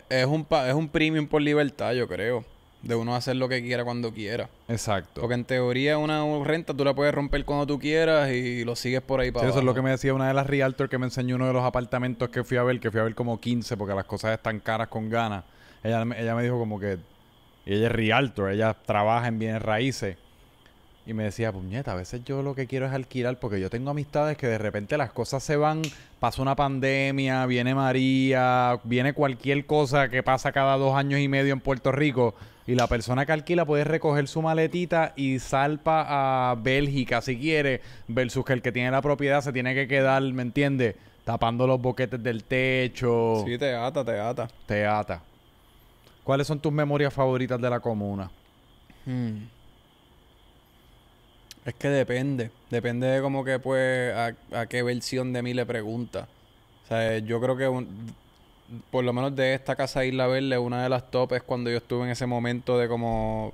es, un, es un premium por libertad, yo creo de uno hacer lo que quiera cuando quiera. Exacto. Porque en teoría una renta tú la puedes romper cuando tú quieras y lo sigues por ahí para Eso es lo que me decía una de las realtor que me enseñó uno de los apartamentos que fui a ver, que fui a ver como 15 porque las cosas están caras con ganas. Ella, ella me dijo como que ella es realtor, ella trabaja en bienes raíces. Y me decía, puñeta, pues, a veces yo lo que quiero es alquilar porque yo tengo amistades que de repente las cosas se van, pasa una pandemia, viene María, viene cualquier cosa que pasa cada dos años y medio en Puerto Rico y la persona que alquila puede recoger su maletita y salpa a Bélgica si quiere, versus que el que tiene la propiedad se tiene que quedar, ¿me entiendes? Tapando los boquetes del techo. Sí, te ata, te ata. Te ata. ¿Cuáles son tus memorias favoritas de la comuna? Hmm. Es que depende. Depende de cómo que pues a, a qué versión de mí le pregunta. O sea, yo creo que un, por lo menos de esta casa Isla Verde, una de las top es cuando yo estuve en ese momento de como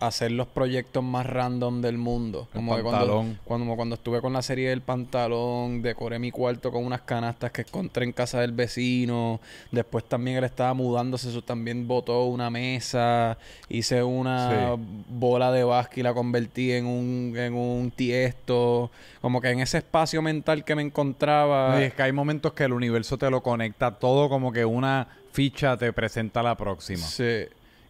hacer los proyectos más random del mundo. Como el Cuando, cuando, estuve con la serie del pantalón, decoré mi cuarto con unas canastas que encontré en casa del vecino. Después también él estaba mudándose, eso también botó una mesa. Hice una bola de básquet y la convertí en un, en un tiesto. Como que en ese espacio mental que me encontraba. Y es que hay momentos que el universo te lo conecta todo, como que una ficha te presenta la próxima. Sí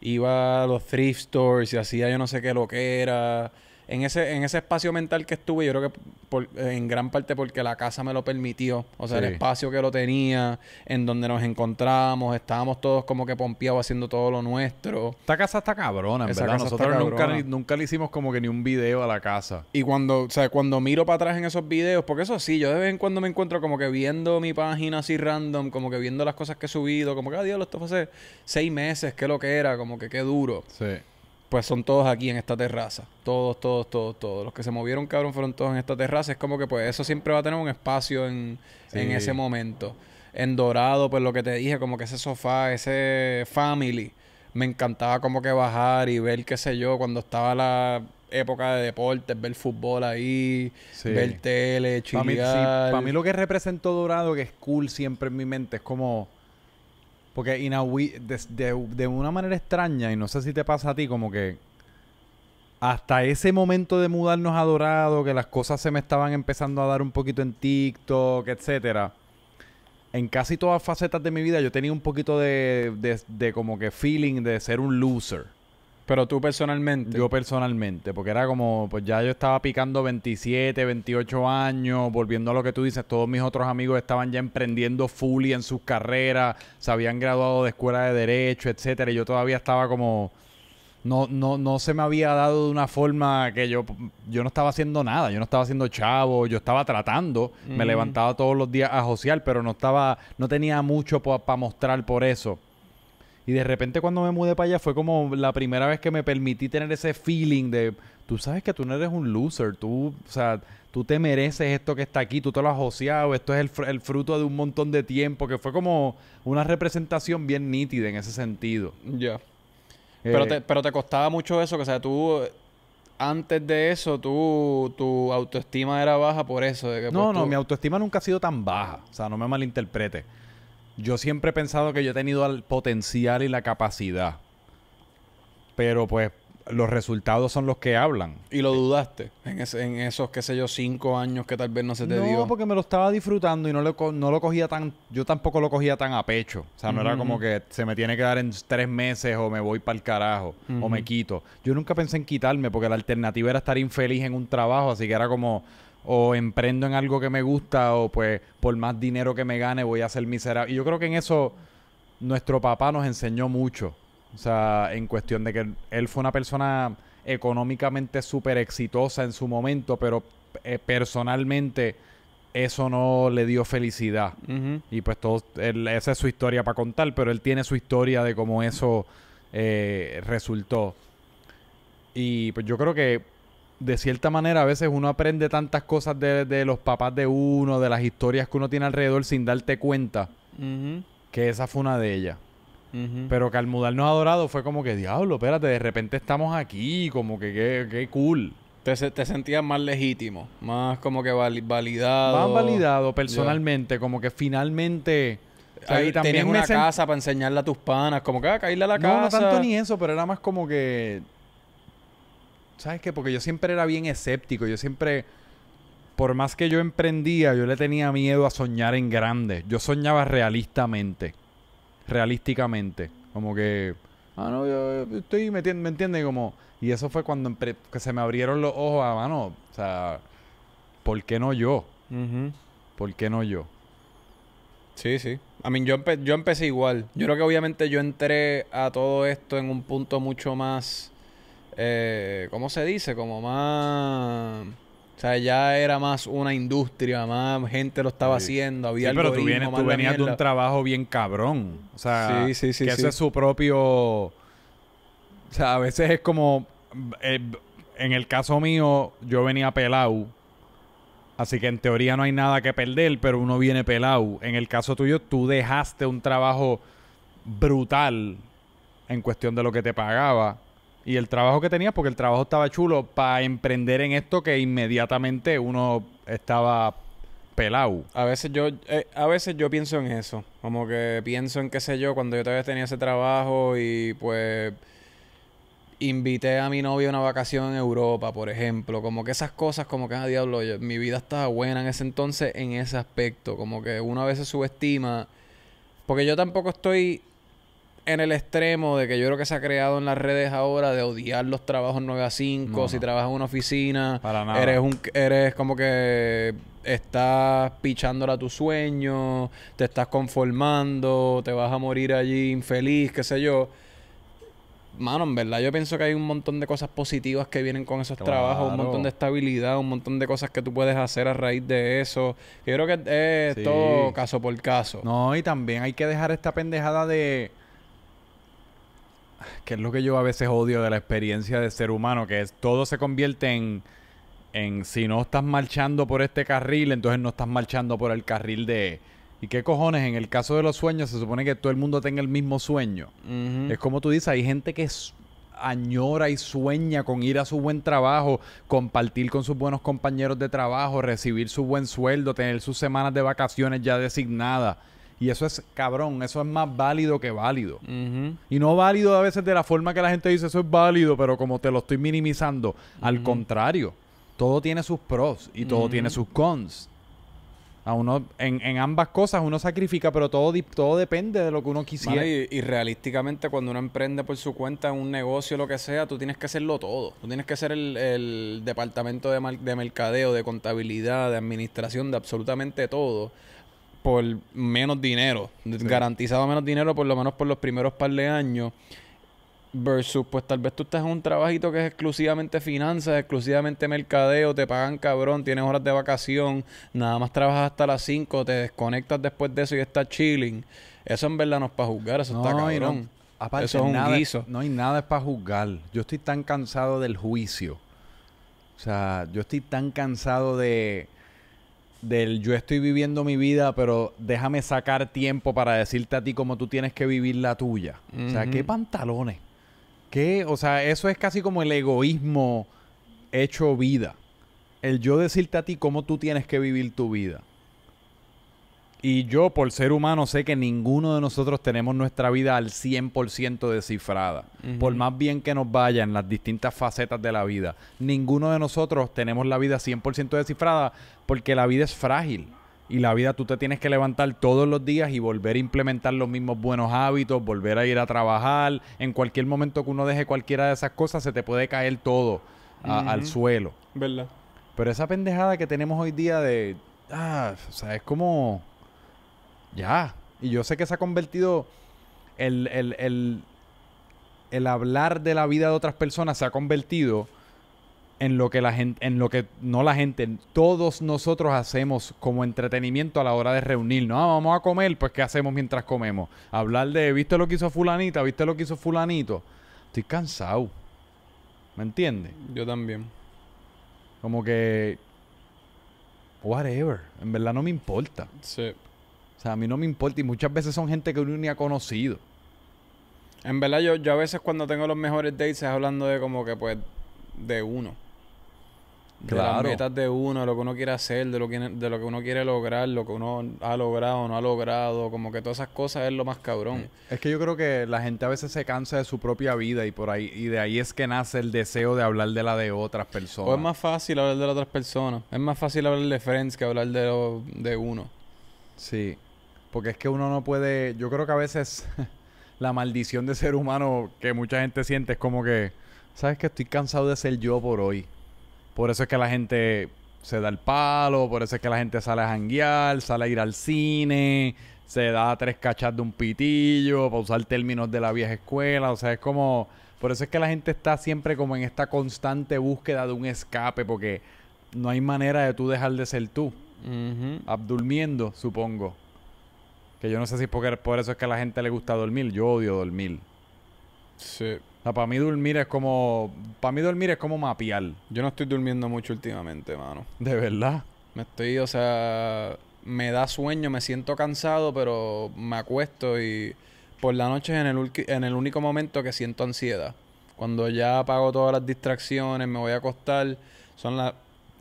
iba a los thrift stores y hacía yo no sé qué lo que era en ese, en ese espacio mental que estuve, yo creo que en gran parte porque la casa me lo permitió. O sea, el espacio que lo tenía, en donde nos encontrábamos, estábamos todos como que pompeados haciendo todo lo nuestro. Esta casa está cabrona, en verdad. Nosotros nunca, nunca le hicimos como que ni un video a la casa. Y cuando, o sea, cuando miro para atrás en esos videos, porque eso sí, yo de vez en cuando me encuentro como que viendo mi página así random, como que viendo las cosas que he subido, como que, ah, Dios, esto fue hace seis meses, qué lo que era, como que qué duro. Sí pues son todos aquí en esta terraza. Todos, todos, todos, todos. Los que se movieron, cabrón, fueron todos en esta terraza. Es como que, pues, eso siempre va a tener un espacio en, en ese momento. En Dorado, pues, lo que te dije, como que ese sofá, ese family, me encantaba como que bajar y ver, qué sé yo, cuando estaba la época de deportes, ver fútbol ahí, ver tele, chingar. Para mí lo que representó Dorado, que es cool siempre en mi mente, es como porque de, una manera extraña, y no sé si te pasa a ti, como que hasta ese momento de mudarnos a Dorado, que las cosas se me estaban empezando a dar un poquito en TikTok, etcétera. En casi todas facetas de mi vida yo tenía un poquito de, de como que feeling de ser un loser. Pero tú personalmente. Yo personalmente, porque era como, pues ya yo estaba picando 27, 28 años, volviendo a lo que tú dices, todos mis otros amigos estaban ya emprendiendo fully en sus carreras, se habían graduado de escuela de derecho, etcétera, y yo todavía estaba como no, no, no se me había dado de una forma que yo, yo no estaba haciendo nada, yo no estaba haciendo chavo, yo estaba tratando, me mm. levantaba todos los días a josear, pero no estaba, no tenía mucho para mostrar por eso. Y de repente cuando me mudé para allá fue como la primera vez que me permití tener ese feeling de, tú sabes que tú no eres un loser, tú, o sea, tú te mereces esto que está aquí, tú te lo has joseado, esto es el, fruto de un montón de tiempo, que fue como una representación bien nítida en ese sentido. Ya. Eh, pero, te, pero te costaba mucho eso, que o sea, tú antes de eso, tú, tu autoestima era baja por eso. Pues, no, no, mi autoestima nunca ha sido tan baja. O sea, no me malinterprete. Yo siempre he pensado que yo he tenido el potencial y la capacidad. Pero pues los resultados son los que hablan. ¿Y lo dudaste en, esos, qué sé yo, cinco años que tal vez no se te dio? No, porque me lo estaba disfrutando y no lo, no lo cogía tan... Yo tampoco lo cogía tan a pecho. O sea, no era como que se me tiene que dar en tres meses o me voy para el carajo o me quito. Yo nunca pensé en quitarme porque la alternativa era estar infeliz en un trabajo, así que era como o emprendo en algo que me gusta o pues por más dinero que me gane voy a ser miserable. Y yo creo que en eso nuestro papá nos enseñó mucho. O sea, en cuestión de que él fue una persona económicamente súper exitosa en su momento, pero eh, personalmente eso no le dio felicidad. Y pues todo, esa es su historia para contar, pero él tiene su historia de cómo eso eh, resultó. Y pues yo creo que de cierta manera a veces uno aprende tantas cosas de, los papás de uno, de las historias que uno tiene alrededor sin darte cuenta que esa fue una de ellas. Pero que al mudarnos a Dorado fue como que, diablo, espérate, de repente estamos aquí, como que qué, cool. Te, te, sentías más legítimo, más como que validado. Más validado personalmente, como que finalmente... ahí también tenías una casa para enseñarle a tus panas, como que a caerle a la no, No, tanto ni eso, pero era más como que ¿Sabes qué? Porque yo siempre era bien escéptico. Yo siempre. Por más que yo emprendía, yo le tenía miedo a soñar en grande. Yo soñaba realistamente. Realísticamente. Como que. Ah, no, yo, estoy. ¿Me, ¿Me entiende? Como. Y eso fue cuando se me abrieron los ojos a mano. O sea. ¿Por qué no yo? ¿Por qué no yo? Sí, sí. A mí, yo, yo empecé igual. Yo creo que obviamente yo entré a todo esto en un punto mucho más eh, ¿cómo se dice? Como más... O sea, ya era más una industria, más gente lo estaba haciendo, había sí, pero tú, venías de un trabajo bien cabrón. O sea, que ese es su propio... O sea, a veces es como... Eh, en el caso mío, yo venía pelado. Así que en teoría no hay nada que perder, pero uno viene pelado. En el caso tuyo, tú dejaste un trabajo brutal en cuestión de lo que te pagaba y el trabajo que tenía, porque el trabajo estaba chulo para emprender en esto que inmediatamente uno estaba pelado. A veces yo, eh, a veces yo pienso en eso. Como que pienso en qué sé yo, cuando yo todavía tenía ese trabajo y pues invité a mi novia a una vacación en Europa, por ejemplo. Como que esas cosas, como que, a ah, diablo, mi vida estaba buena en ese entonces en ese aspecto. Como que uno a veces subestima. Porque yo tampoco estoy en el extremo de que yo creo que se ha creado en las redes ahora de odiar los trabajos 9 a 5, si trabajas en una oficina, eres un eres como que estás pichándola a tu sueño, te estás conformando, te vas a morir allí infeliz, qué sé yo. Mano, en verdad yo pienso que hay un montón de cosas positivas que vienen con esos trabajos, un montón de estabilidad, un montón de cosas que tú puedes hacer a raíz de eso. Yo creo que es todo caso por caso. No, y también hay que dejar esta pendejada de que es lo que yo a veces odio de la experiencia de ser humano, que es todo se convierte en, si no estás marchando por este carril, entonces no estás marchando por el carril de... ¿Y qué cojones? En el caso de los sueños se supone que todo el mundo tenga el mismo sueño. Es como tú dices, hay gente que añora y sueña con ir a su buen trabajo, compartir con sus buenos compañeros de trabajo, recibir su buen sueldo, tener sus semanas de vacaciones ya designadas y eso es cabrón, eso es más válido que válido. Y no válido a veces de la forma que la gente dice eso es válido, pero como te lo estoy minimizando. Al contrario, todo tiene sus pros y todo tiene sus cons. A uno, en, en, ambas cosas uno sacrifica, pero todo, todo depende de lo que uno quisiera. y, realísticamente cuando uno emprende por su cuenta en un negocio, lo que sea, tú tienes que hacerlo todo. Tú tienes que ser el, departamento de, de mercadeo, de contabilidad, de administración, de absolutamente todo por menos dinero, garantizado menos dinero por lo menos por los primeros par de años versus pues tal vez tú estás en un trabajito que es exclusivamente finanzas, exclusivamente mercadeo, te pagan cabrón, tienes horas de vacación, nada más trabajas hasta las 5, te desconectas después de eso y estás chilling. Eso en verdad no es para juzgar, eso está cabrón. No. eso es un guiso. No hay nada es para juzgar. Yo estoy tan cansado del juicio. O sea, yo estoy tan cansado de del yo estoy viviendo mi vida, pero déjame sacar tiempo para decirte a ti cómo tú tienes que vivir la tuya. O sea, qué pantalones. ¿Qué? O sea, eso es casi como el egoísmo hecho vida. El yo decirte a ti cómo tú tienes que vivir tu vida. Y yo, por ser humano, sé que ninguno de nosotros tenemos nuestra vida al 100% descifrada. Por más bien que nos vaya en las distintas facetas de la vida, ninguno de nosotros tenemos la vida 100% descifrada porque la vida es frágil. Y la vida tú te tienes que levantar todos los días y volver a implementar los mismos buenos hábitos, volver a ir a trabajar. En cualquier momento que uno deje cualquiera de esas cosas, se te puede caer todo al suelo. ¿Verdad? Pero esa pendejada que tenemos hoy día de... Ah, o sea, es como... Ya. Y yo sé que se ha convertido el, el, hablar de la vida de otras personas se ha convertido en lo que la gente, en lo que no la gente, todos nosotros hacemos como entretenimiento a la hora de reunirnos. Ah, vamos a comer, pues ¿qué hacemos mientras comemos? Hablar de, ¿viste lo que hizo fulanita? ¿Viste lo que hizo fulanito? Estoy cansado. ¿Me entiendes? Yo también. Como que... Whatever. En verdad no me importa. Sí sea, a mí no me importa. Y muchas veces son gente que uno ni ha conocido. En verdad, yo, a veces cuando tengo los mejores dates es hablando de como que, pues, de uno. Claro. De las metas de uno, de lo que uno quiere hacer, de lo que, de lo que uno quiere lograr, lo que uno ha logrado, no ha logrado, como que todas esas cosas es lo más cabrón. Es que yo creo que la gente a veces se cansa de su propia vida y por ahí y de ahí es que nace el deseo de hablar de la de otras personas. O es más fácil hablar de otras personas, es más fácil hablar de friends que hablar de, de uno. Sí. Porque es que uno no puede, yo creo que a veces la maldición de ser humano que mucha gente siente es como que, ¿sabes que estoy cansado de ser yo por hoy? Por eso es que la gente se da el palo, por eso es que la gente sale a janguear, sale a ir al cine, se da tres cachas de un pitillo, para usar términos de la vieja escuela, o sea, es como, por eso es que la gente está siempre como en esta constante búsqueda de un escape, porque no hay manera de tú dejar de ser tú, abdurmiendo, supongo. Que yo no sé si porque, por eso es que a la gente le gusta dormir. Yo odio dormir. Sí. O sea, para mí dormir es como... Para mí dormir es como mapear. Yo no estoy durmiendo mucho últimamente, mano. ¿De verdad? Me estoy, o sea... Me da sueño, me siento cansado, pero me acuesto y... Por la noche es en el, en el único momento que siento ansiedad. Cuando ya apago todas las distracciones, me voy a acostar. Son las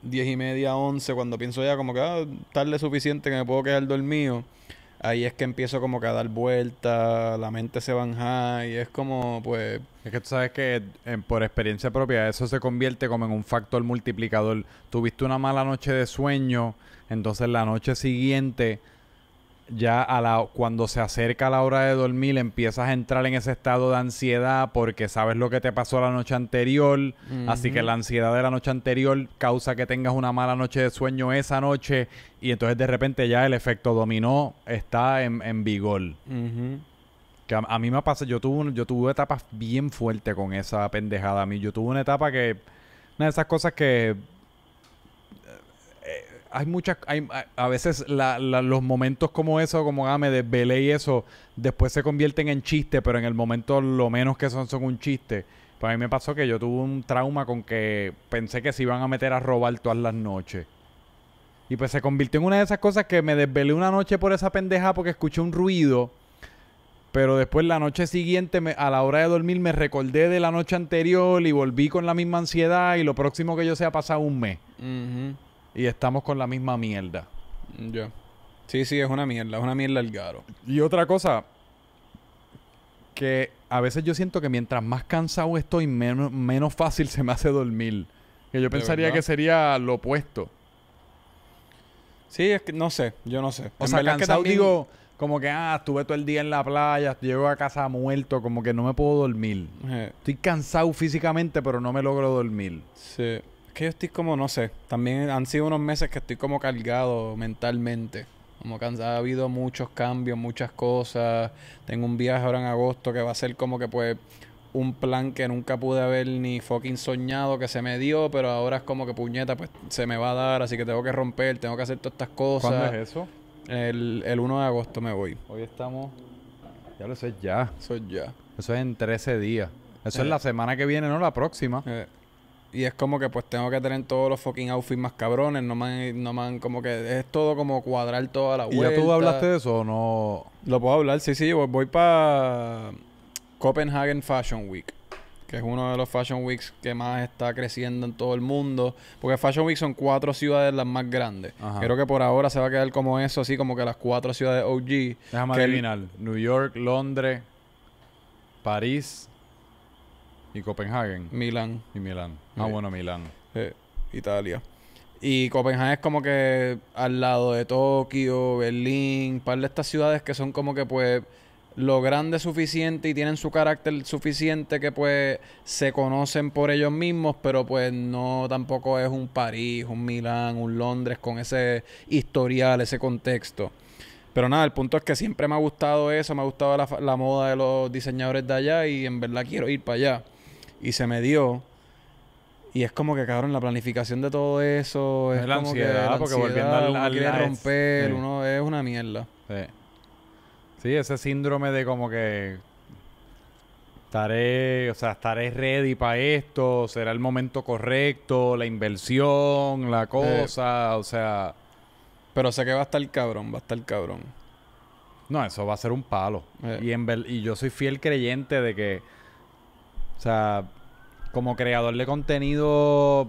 diez y media, once, cuando pienso ya como que... Ah, tarde suficiente que me puedo quedar dormido ahí es que empiezo como que a dar vueltas, la mente se va y es como pues... Es que tú sabes que por experiencia propia eso se convierte como en un factor multiplicador. Tuviste una mala noche de sueño, entonces la noche siguiente ya a la, cuando se acerca la hora de dormir empiezas a entrar en ese estado de ansiedad porque sabes lo que te pasó la noche anterior, así que la ansiedad de la noche anterior causa que tengas una mala noche de sueño esa noche y entonces de repente ya el efecto dominó está en, vigor. Que a, mí me pasa, yo tuve, yo tuve etapas bien fuertes con esa pendejada. A mí yo tuve una etapa que, una de esas cosas que hay muchas, hay, a veces los momentos como eso, como ah, me desvelé y eso, después se convierten en chiste, pero en el momento lo menos que son son un chiste. Pues a mí me pasó que yo tuve un trauma con que pensé que se iban a meter a robar todas las noches. Y pues se convirtió en una de esas cosas que me desvelé una noche por esa pendeja porque escuché un ruido. Pero después la noche siguiente, a la hora de dormir, me recordé de la noche anterior y volví con la misma ansiedad y lo próximo que yo sea pasado un mes y estamos con la misma mierda. Ya. Sí, sí, es una mierda, es una mierda el garo. Y otra cosa, que a veces yo siento que mientras más cansado estoy, menos, fácil se me hace dormir. Que yo pensaría que sería lo opuesto. Sí, es que no sé, yo no sé. O sea, cansado digo, como que, ah, estuve todo el día en la playa, llego a casa muerto, como que no me puedo dormir. Eh. Estoy cansado físicamente, pero no me logro dormir. Sí que yo estoy como, no sé, también han sido unos meses que estoy como cargado mentalmente. Como cansado ha habido muchos cambios, muchas cosas. Tengo un viaje ahora en agosto que va a ser como que pues un plan que nunca pude haber ni fucking soñado que se me dio, pero ahora es como que puñeta, pues se me va a dar, así que tengo que romper, tengo que hacer todas estas cosas. ¿Cuándo es eso? El, el 1 de agosto me voy. Hoy estamos. Ya lo sé, ya. Eso es ya. Eso es en 13 días. Eso es eh. la semana que viene, no la próxima. Eh. Y es como que pues tengo que tener todos los fucking outfits más cabrones. No me, no man, como que es todo como cuadrar toda la ¿Y ya tú hablaste de eso o no? Lo puedo hablar, sí, sí. Voy, voy para Copenhagen Fashion Week. Que es uno de los Fashion Weeks que más está creciendo en todo el mundo. Porque Fashion Week son cuatro ciudades las más grandes. Ajá. Creo que por ahora se va a quedar como eso, así como que las cuatro ciudades OG. terminal. New York, Londres, París y Copenhagen. Milán. Y Milán. Ah, eh, bueno, Milán. Eh, Italia. Y Copenhague es como que al lado de Tokio, Berlín, par de estas ciudades que son como que pues lo grande suficiente y tienen su carácter suficiente que pues se conocen por ellos mismos, pero pues no tampoco es un París, un Milán, un Londres con ese historial, ese contexto. Pero nada, el punto es que siempre me ha gustado eso, me ha gustado la, la moda de los diseñadores de allá y en verdad quiero ir para allá. Y se me dio. Y es como que, cabrón, la planificación de todo eso es la como que porque volviendo al, romper, uno es una mierda. Sí. Sí, ese síndrome de como que estaré, o sea, estaré ready para esto, será el momento correcto, la inversión, la cosa, o sea, pero sé que va a estar cabrón, va a estar cabrón. No, eso va a ser un palo. Y y yo soy fiel creyente de que o sea, como creador de contenido,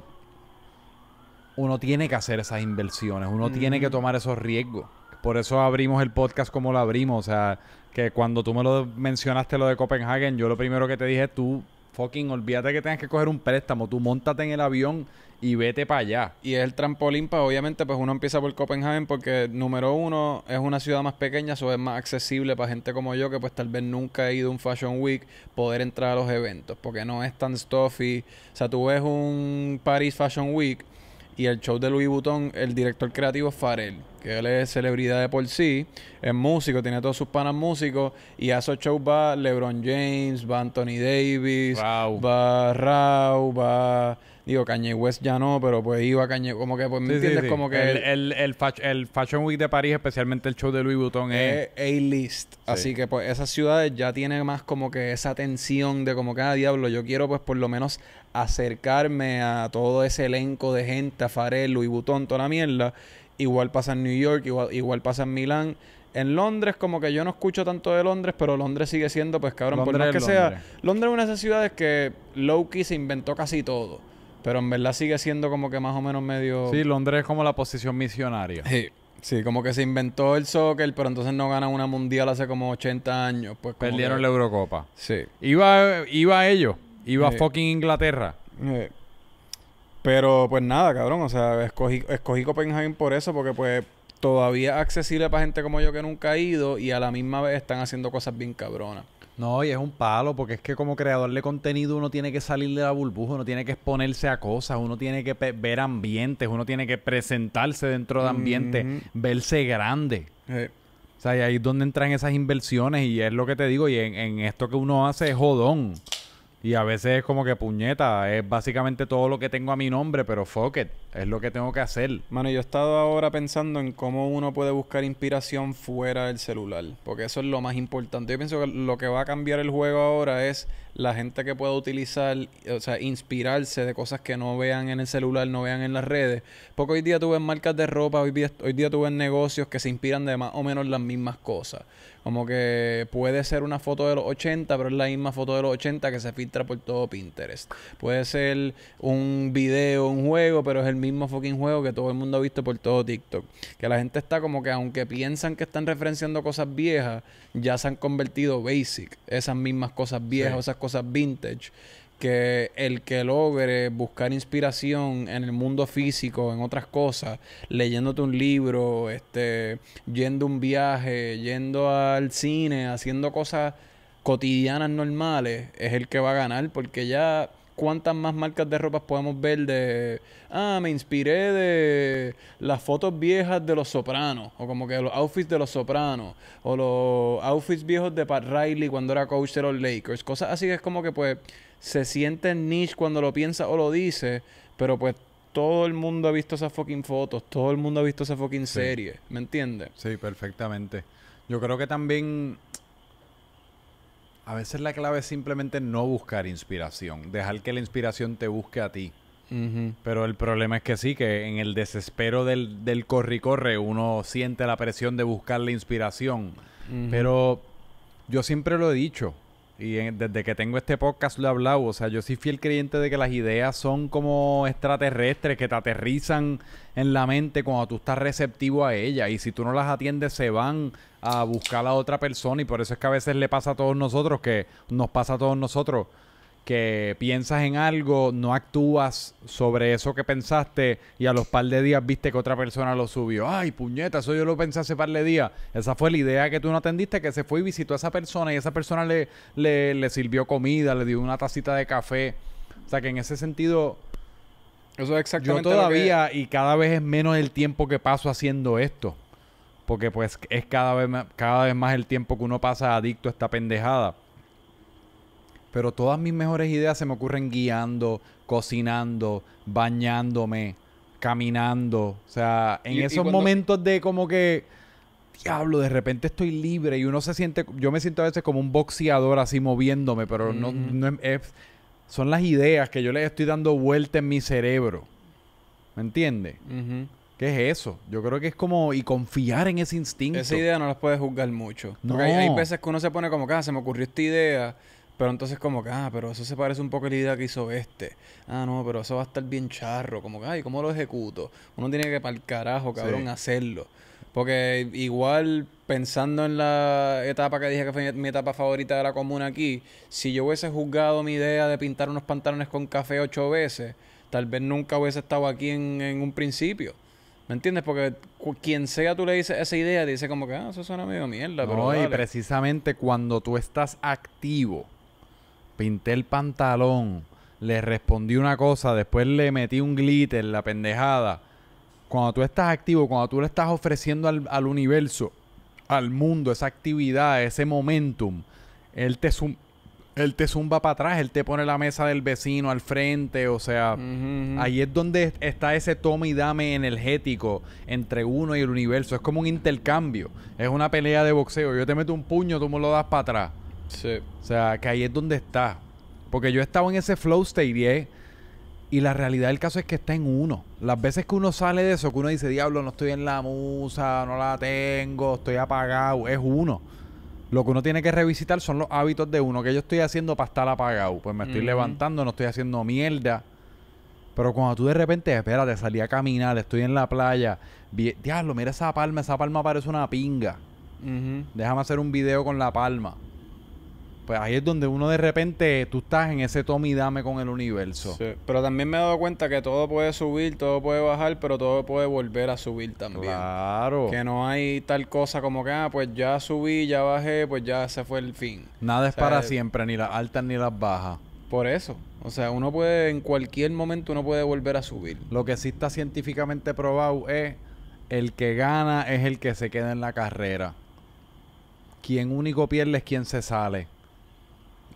uno tiene que hacer esas inversiones, uno tiene que tomar esos riesgos. Por eso abrimos el podcast como lo abrimos. O sea, que cuando tú me lo mencionaste lo de Copenhagen, yo lo primero que te dije, tú fucking olvídate que tengas que coger un préstamo, tú montate en el avión y vete para allá. Y es el trampolín para, pues, obviamente, pues uno empieza por Copenhagen porque, número uno, es una ciudad más pequeña, eso es más accesible para gente como yo que pues tal vez nunca he ido a un Fashion Week, poder entrar a los eventos, porque no es tan stuffy. O sea, tú ves un Paris Fashion Week y el show de Louis Vuitton, el director creativo es Farel, que él es celebridad de por sí, es músico, tiene todos sus panas músicos, y a esos shows va LeBron James, va Anthony Davis, va Rau, va... Digo, Kanye West ya no, pero pues iba a Kanye... Como que, pues, ¿me entiendes? Como que... El, el, Fashion Week de París, especialmente el show de Louis Vuitton, es... A-list. Así que, pues, esas ciudades ya tienen más como que esa tensión de como que, ah, diablo, yo quiero, pues, por lo menos acercarme a todo ese elenco de gente, a Farel, Louis Vuitton, toda la mierda. Igual pasa en New York, igual, igual pasa en Milán. En Londres, como que yo no escucho tanto de Londres, pero Londres sigue siendo, pues cabrón, por más que sea. Londres es una de esas ciudades que Loki se inventó casi todo. Pero en verdad sigue siendo como que más o menos medio... Sí, Londres es como la posición misionaria. Sí. Sí, como que se inventó el soccer, pero entonces no ganan una mundial hace como 80 años. Pues Perdieron la Eurocopa. Sí. Iba, iba ellos. Iba a fucking Inglaterra. Pero pues nada, cabrón. O sea, escogí, escogí Copenhagen por eso, porque pues todavía es accesible para gente como yo que nunca ha ido y a la misma vez están haciendo cosas bien cabronas. No, y es un palo, porque es que como creador de contenido uno tiene que salir de la burbuja, uno tiene que exponerse a cosas, uno tiene que ver ambientes, uno tiene que presentarse dentro de ambientes, verse grande. O sea, y ahí es donde entran esas inversiones y es lo que te digo, y en, en esto que uno hace es jodón. Y a veces es como que puñeta, es básicamente todo lo que tengo a mi nombre, pero fuck it, es lo que tengo que hacer. Mano, yo he estado ahora pensando en cómo uno puede buscar inspiración fuera del celular, porque eso es lo más importante. Yo pienso que lo que va a cambiar el juego ahora es la gente que pueda utilizar, o sea, inspirarse de cosas que no vean en el celular, no vean en las redes. Porque hoy día tuve ves marcas de ropa, hoy día, hoy día tú ves negocios que se inspiran de más o menos las mismas cosas. Como que puede ser una foto de los 80, pero es la misma foto de los 80 que se filtra por todo Pinterest. Puede ser un video, un juego, pero es el mismo fucking juego que todo el mundo ha visto por todo TikTok. Que la gente está como que aunque piensan que están referenciando cosas viejas, ya se han convertido basic esas mismas cosas viejas, esas cosas cosas vintage, que el que logre buscar inspiración en el mundo físico, en otras cosas, leyéndote un libro, este, yendo un viaje, yendo al cine, haciendo cosas cotidianas normales, es el que va a ganar, porque ya cuántas más marcas de ropa podemos ver de, ah, me inspiré de las fotos viejas de Los Sopranos, o como que los outfits de Los Sopranos, o los outfits viejos de Pat Riley cuando era coach de los Lakers, cosas así que es como que pues se siente niche cuando lo piensa o lo dice, pero pues todo el mundo ha visto esas fucking fotos, todo el mundo ha visto esa fucking serie, ¿me entiendes? Sí, perfectamente. Yo creo que también a veces la clave es simplemente no buscar inspiración, dejar que la inspiración te busque a ti. Pero el problema es que sí, que en el desespero del, del corre y corre uno siente la presión de buscar la inspiración. Pero yo siempre lo he dicho, y desde que tengo este podcast lo he hablado. O sea, yo soy fiel creyente de que las ideas son como extraterrestres que te aterrizan en la mente cuando tú estás receptivo a ellas. Y si tú no las atiendes, se van a buscar a otra persona. Y por eso es que a veces le pasa a todos nosotros, que nos pasa a todos nosotros que piensas en algo, no actúas sobre eso que pensaste y a los par de días viste que otra persona lo subió. Ay, puñeta, eso yo lo pensé hace par de días. Esa fue la idea que tú no atendiste, que se fue y visitó a esa persona y esa persona le, le, sirvió comida, le dio una tacita de café. O sea que en ese sentido... Eso es exactamente Yo todavía, y cada vez es menos el tiempo que paso haciendo esto. Porque pues es cada vez, cada vez más el tiempo que uno pasa adicto a esta pendejada pero todas mis mejores ideas se me ocurren guiando, cocinando, bañándome, caminando. O sea, en esos momentos de como que, diablo, de repente estoy libre y uno se siente, yo me siento a veces como un boxeador así moviéndome, pero no, no son las ideas que yo le estoy dando vuelta en mi cerebro. ¿Me entiendes? Mm ¿Qué es eso? Yo creo que es como y confiar en ese instinto. Esa idea no la puedes juzgar mucho. Porque hay, veces que uno se pone como que ah, se me ocurrió esta idea pero entonces como que, ah, pero eso se parece un poco a la idea que hizo este. Ah, no, pero eso va a estar bien charro. Como que, ay, ¿cómo lo ejecuto? Uno tiene que para el carajo, cabrón, hacerlo. Porque igual, pensando en la etapa que dije que fue mi etapa favorita de la comuna aquí, si yo hubiese juzgado mi idea de pintar unos pantalones con café ocho veces, tal vez nunca hubiese estado aquí en, un principio. ¿Me entiendes? Porque quien sea tú le dices esa idea, te dice como que, ah, eso suena medio mierda. pero y precisamente cuando tú estás activo, pinté el pantalón, le respondí una cosa, después le metí un glitter, la pendejada. Cuando tú estás activo, cuando tú le estás ofreciendo al, universo, al mundo, esa actividad, ese momentum, él te, él te zumba para atrás, él te pone la mesa del vecino al frente, o sea, ahí es donde está ese toma y dame energético entre uno y el universo, es como un intercambio, es una pelea de boxeo, yo te meto un puño, tú me lo das para atrás. O sea, que ahí es donde está. Porque yo estaba en ese flow state y la realidad del caso es que está en uno. Las veces que uno sale de eso, que uno dice, diablo, no estoy en la musa, no la tengo, estoy apagado, es uno. Lo que uno tiene que revisitar son los hábitos de uno. que yo estoy haciendo para estar apagado? Pues me estoy levantando, no estoy haciendo mierda. Pero cuando tú de repente, espérate, salí a caminar, estoy en la playa, diablo, mira esa palma, esa palma parece una pinga. Déjame hacer un video con la palma pues ahí es donde uno de repente tú estás en ese toma y dame con el universo. Sí. Pero también me he dado cuenta que todo puede subir, todo puede bajar, pero todo puede volver a subir también. Claro. Que no hay tal cosa como que, ah, pues ya subí, ya bajé, pues ya se fue el fin. Nada es para siempre, ni las altas ni las bajas. Por eso. O sea, uno puede, en cualquier momento uno puede volver a subir. Lo que sí está científicamente probado es el que gana es el que se queda en la carrera. Quien único pierde es quien se sale.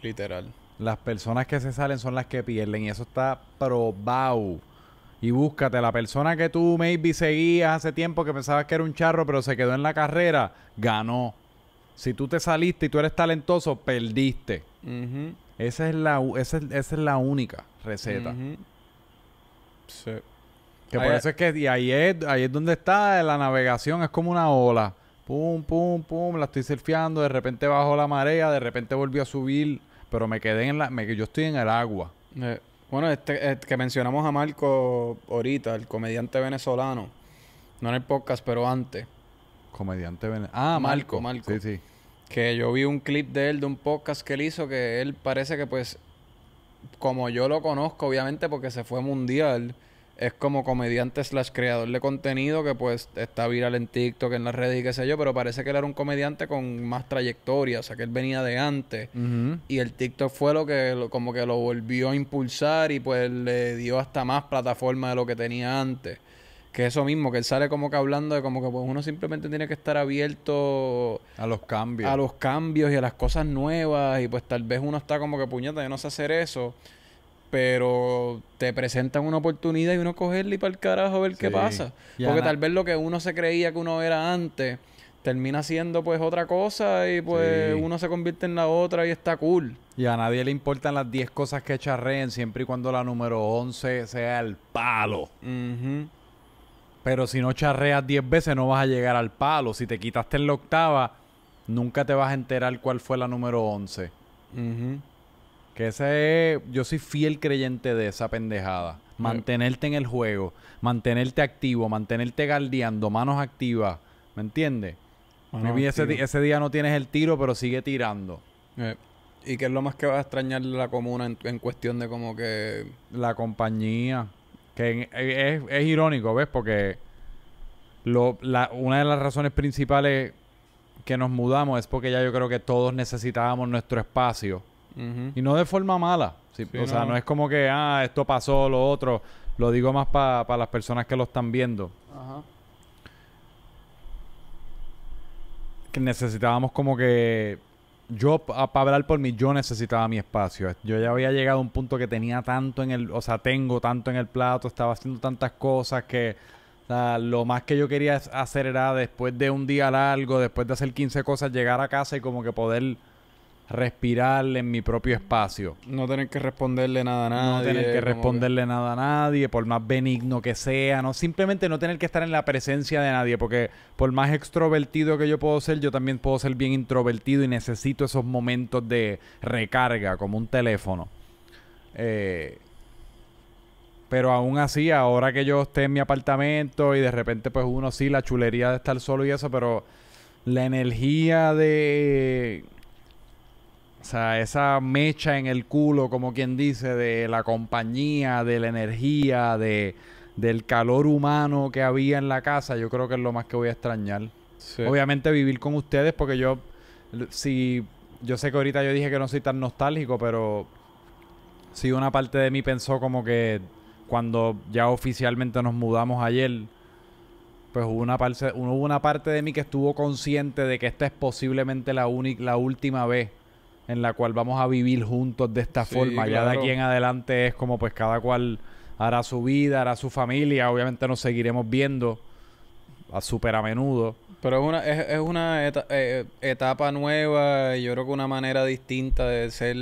Literal. Las personas que se salen son las que pierden y eso está probado. Y búscate, la persona que tú maybe seguías hace tiempo que pensabas que era un charro, pero se quedó en la carrera, ganó. Si tú te saliste y tú eres talentoso, perdiste. esa, es la, es, la única receta. Sí. Que por eso es que y ahí, es, ahí es donde está la navegación, es como una ola. Pum, pum, pum, la estoy surfeando, de repente bajó la marea, de repente volvió a subir pero me quedé en la... Me, yo estoy en el agua. Eh, bueno, este, eh, que mencionamos a Marco ahorita, el comediante venezolano. No en el podcast, pero antes. Comediante venezolano. Ah, Marco. Marco. Sí, sí. Que yo vi un clip de él, de un podcast que él hizo, que él parece que pues... Como yo lo conozco, obviamente, porque se fue mundial es como comediante slash creador de contenido que pues está viral en TikTok, en las redes y qué sé yo, pero parece que él era un comediante con más trayectoria, o sea que él venía de antes y el TikTok fue lo que como que lo volvió a impulsar y pues le dio hasta más plataforma de lo que tenía antes. Que eso mismo, que él sale como que hablando de como que pues uno simplemente tiene que estar abierto a los cambios. A los cambios y a las cosas nuevas y pues tal vez uno está como que puñeta, yo no sé hacer eso pero te presentan una oportunidad y uno cogerle y para el carajo a ver qué pasa. Porque tal vez lo que uno se creía que uno era antes termina siendo pues otra cosa y pues uno se convierte en la otra y está cool. Y a nadie le importan las 10 cosas que charreen siempre y cuando la número 11 sea el palo. Pero si no charreas 10 veces no vas a llegar al palo. Si te quitaste en la octava, nunca te vas a enterar cuál fue la número 11. Que ese es, yo soy fiel creyente de esa pendejada. Mantenerte en el juego, mantenerte activo, mantenerte galdeando, manos activas. ¿Me entiendes? Ese, ese, día no tienes el tiro, pero sigue tirando. Eh, ¿Y qué es lo más que va a extrañar la comuna en, cuestión de como que... La compañía. Que eh, es, irónico, ¿ves? Porque una de las razones principales que nos mudamos es porque ya yo creo que todos necesitábamos nuestro espacio y no de forma mala. o sea, no es como que, ah, esto pasó, lo otro. Lo digo más para las personas que lo están viendo. Ajá. Que necesitábamos como que... Yo, para hablar por mí, yo necesitaba mi espacio. Yo ya había llegado a un punto que tenía tanto en el... O sea, tengo tanto en el plato, estaba haciendo tantas cosas que... lo más que yo quería hacer era después de un día largo, después de hacer 15 cosas, llegar a casa y como que poder respirar en mi propio espacio. No tener que responderle nada a nadie. No tener que responderle nada a nadie, por más benigno que sea, no simplemente no tener que estar en la presencia de nadie, porque por más extrovertido que yo puedo ser, yo también puedo ser bien introvertido y necesito esos momentos de recarga, como un teléfono. Eh, pero aún así, ahora que yo esté en mi apartamento y de repente pues uno sí, la chulería de estar solo y eso, pero la energía de esa mecha en el culo, como quien dice, de la compañía, de la energía, de, del calor humano que había en la casa, yo creo que es lo más que voy a extrañar. Obviamente vivir con ustedes, porque yo, si, yo sé que ahorita yo dije que no soy tan nostálgico, pero si una parte de mí pensó como que cuando ya oficialmente nos mudamos ayer, pues hubo una parte, una parte de mí que estuvo consciente de que esta es posiblemente la, la última vez en la cual vamos a vivir juntos de esta forma. Ya de aquí en adelante es como pues cada cual hará su vida, hará su familia, obviamente nos seguiremos viendo a súper a menudo. Pero es una, es, es una eh, etapa nueva, yo creo que una manera distinta de ser,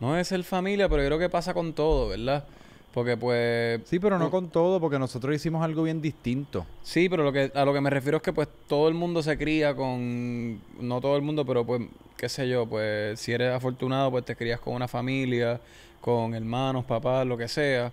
no de ser familia, pero yo creo que pasa con todo, ¿verdad? Porque pues... Sí, pero no con todo, porque nosotros hicimos algo bien distinto. Sí, pero lo que, a lo que me refiero es que pues todo el mundo se cría con... No todo el mundo, pero pues, qué sé yo, pues si eres afortunado, pues te crías con una familia, con hermanos, papás, lo que sea.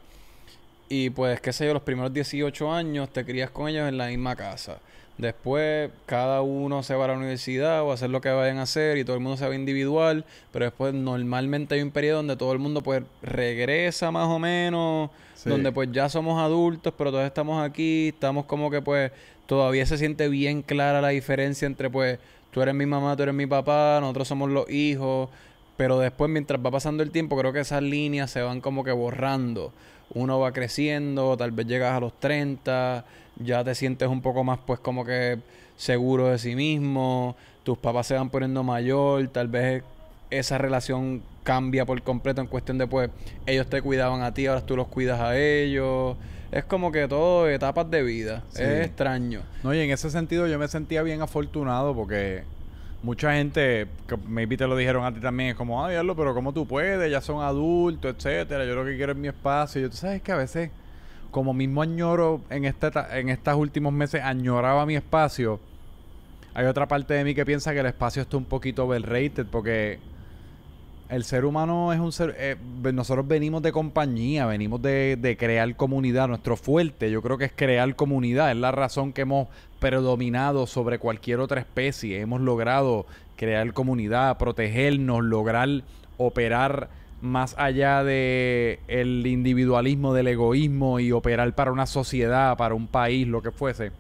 Y pues, qué sé yo, los primeros 18 años te crías con ellos en la misma casa. Después cada uno se va a la universidad o a hacer lo que vayan a hacer y todo el mundo se va individual, pero después normalmente hay un periodo donde todo el mundo pues regresa más o menos, donde pues ya somos adultos, pero todavía estamos aquí, estamos como que pues todavía se siente bien clara la diferencia entre pues tú eres mi mamá, tú eres mi papá, nosotros somos los hijos, pero después mientras va pasando el tiempo creo que esas líneas se van como que borrando, uno va creciendo, tal vez llegas a los 30 ya te sientes un poco más pues como que seguro de sí mismo, tus papás se van poniendo mayor, tal vez esa relación cambia por completo en cuestión de pues ellos te cuidaban a ti, ahora tú los cuidas a ellos. Es como que todo etapas de vida. Es extraño. No, y en ese sentido yo me sentía bien afortunado porque mucha gente, que maybe te lo dijeron a ti también, es como, Ay, pero ¿cómo tú puedes? Ya son adultos, etcétera. Yo lo que quiero es mi espacio. Y yo, tú sabes que a veces como mismo añoro en, este, en estos últimos meses, añoraba mi espacio, hay otra parte de mí que piensa que el espacio está un poquito overrated porque el ser humano es un ser... Eh, nosotros venimos de compañía, venimos de, de crear comunidad. Nuestro fuerte yo creo que es crear comunidad. Es la razón que hemos predominado sobre cualquier otra especie. Hemos logrado crear comunidad, protegernos, lograr operar más allá de el individualismo, del egoísmo y operar para una sociedad, para un país, lo que fuese.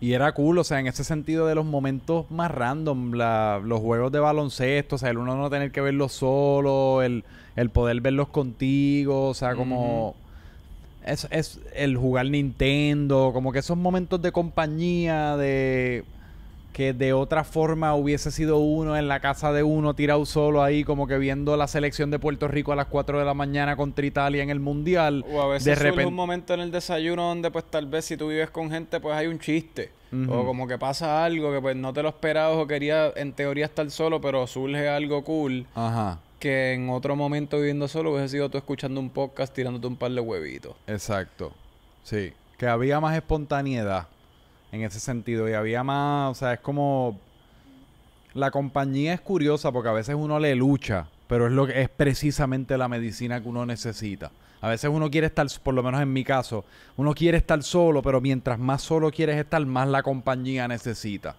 Y era cool, o sea, en ese sentido de los momentos más random, los juegos de baloncesto, o sea, el uno no tener que verlos solo, el, poder verlos contigo, o sea, como... es el jugar Nintendo, como que esos momentos de compañía, de que de otra forma hubiese sido uno en la casa de uno tirado solo ahí, como que viendo la selección de Puerto Rico a las 4 de la mañana contra Italia en el Mundial. O a veces hay un momento en el desayuno donde pues tal vez si tú vives con gente pues hay un chiste. O como que pasa algo que pues no te lo esperabas o quería en teoría estar solo, pero surge algo cool. Ajá. Que en otro momento viviendo solo hubiese sido tú escuchando un podcast tirándote un par de huevitos. Exacto. Sí. Que había más espontaneidad en ese sentido. Y había más, o sea, es como... La compañía es curiosa porque a veces uno le lucha, pero es lo que es precisamente la medicina que uno necesita. A veces uno quiere estar, por lo menos en mi caso, uno quiere estar solo, pero mientras más solo quieres estar, más la compañía necesita.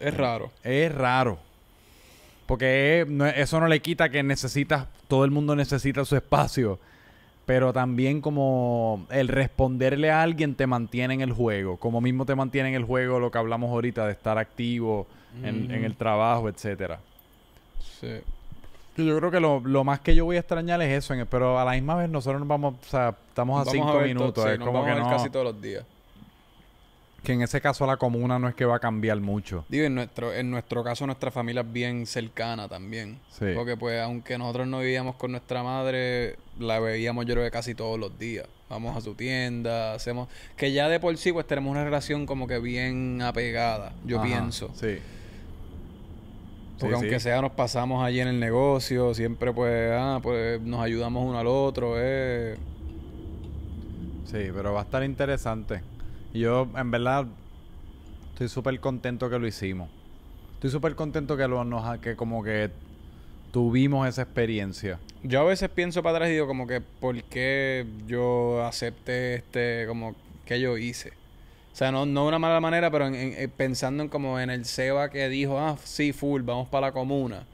Es raro. Es raro. Porque eso no le quita que necesitas, todo el mundo necesita su espacio pero también como el responderle a alguien te mantiene en el juego, como mismo te mantiene en el juego lo que hablamos ahorita de estar activo en, el trabajo, etcétera. Sí. Yo creo que lo, lo, más que yo voy a extrañar es eso, pero a la misma vez nosotros nos vamos, o sea, estamos a cinco minutos, como casi todos los días. Que en ese caso la comuna no es que va a cambiar mucho. Digo, en nuestro, en nuestro caso nuestra familia es bien cercana también. Sí. Porque pues aunque nosotros no vivíamos con nuestra madre, la veíamos yo creo casi todos los días. Vamos a su tienda, hacemos... Que ya de por sí pues tenemos una relación como que bien apegada, yo pienso. Sí. Porque aunque sea nos pasamos allí en el negocio, siempre pues, ah, pues nos ayudamos uno al otro, eh. Sí, pero va a estar interesante. Yo, en verdad, estoy súper contento que lo hicimos. Estoy súper contento que, lo, nos, que como que tuvimos esa experiencia. Yo a veces pienso para atrás digo como que por qué yo acepté este, como que yo hice. O sea, no, no de una mala manera, pero eh, pensando en como en el Seba que dijo, ah, sí, full, vamos para la comuna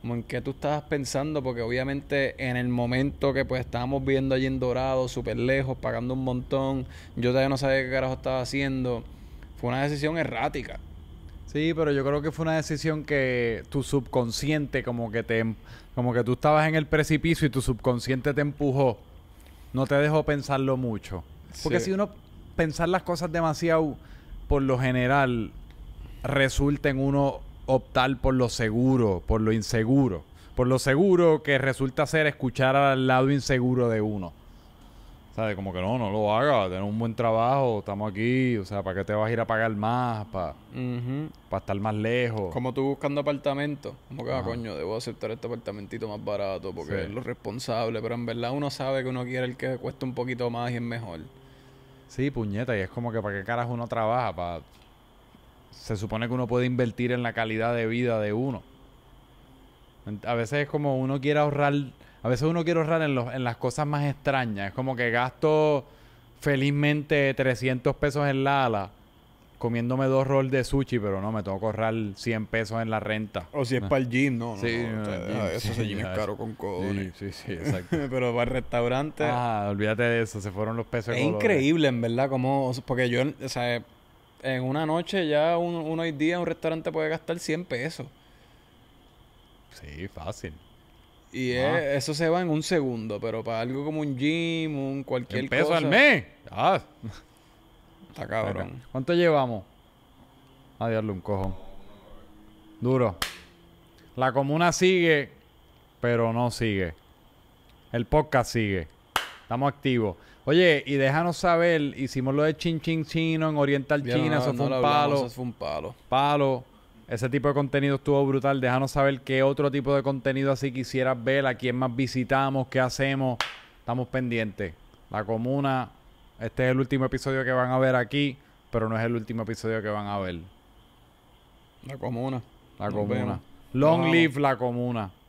como en qué tú estabas pensando, porque obviamente en el momento que pues estábamos viendo allí en Dorado, súper lejos, pagando un montón, yo todavía no sabía qué carajo estaba haciendo, fue una decisión errática. Sí, pero yo creo que fue una decisión que tu subconsciente como que te em, como que tú estabas en el precipicio y tu subconsciente te empujó. No te dejó pensarlo mucho. Porque si uno pensar las cosas demasiado por lo general resulta en uno optar por lo seguro, por lo inseguro. Por lo seguro que resulta ser escuchar al lado inseguro de uno. ¿Sabes? Como que no, no lo haga, tener un buen trabajo, estamos aquí, o sea, ¿para qué te vas a ir a pagar más? ¿Para estar más lejos? Como tú buscando apartamento, como que, ah, coño, debo aceptar este apartamentito más barato porque es lo responsable, pero en verdad uno sabe que uno quiere el que cuesta un poquito más y es mejor. Sí, puñeta, y es como que para qué caras uno trabaja, para se supone que uno puede invertir en la calidad de vida de uno. A veces es como uno quiere ahorrar, a veces uno quiere ahorrar en, las cosas más extrañas. Es como que gasto felizmente 300 pesos en la ala comiéndome dos rolls de sushi, pero no, me tengo que ahorrar 100 pesos en la renta. O si es ah. para el gym, no, Sí, ah, eso es caro con codones. Sí, sí, exacto. pero para el restaurante... Ah, olvídate de eso, se fueron los pesos. Es increíble, en verdad, como... Porque yo, o sea, en una noche ya un, uno hoy día un restaurante puede gastar 100 pesos. Sí, fácil. Y ah. eso se va en un segundo, pero para algo como un gym, un cualquier peso pesos al mes! Ah. Está cabrón. ¿Cuánto llevamos? A darle un cojo. Duro. La comuna sigue, pero no sigue. El podcast sigue. Estamos activos. Oye, y déjanos saber, hicimos lo de Chin Chin Chino en Oriental China, eso, fue un palo, eso fue un palo. Palo. Ese tipo de contenido estuvo brutal. Déjanos saber qué otro tipo de contenido así quisieras ver, a quién más visitamos, qué hacemos. Estamos pendientes. La comuna, este es el último episodio que van a ver aquí, pero no es el último episodio que van a ver. La comuna. La comuna. Long live la comuna.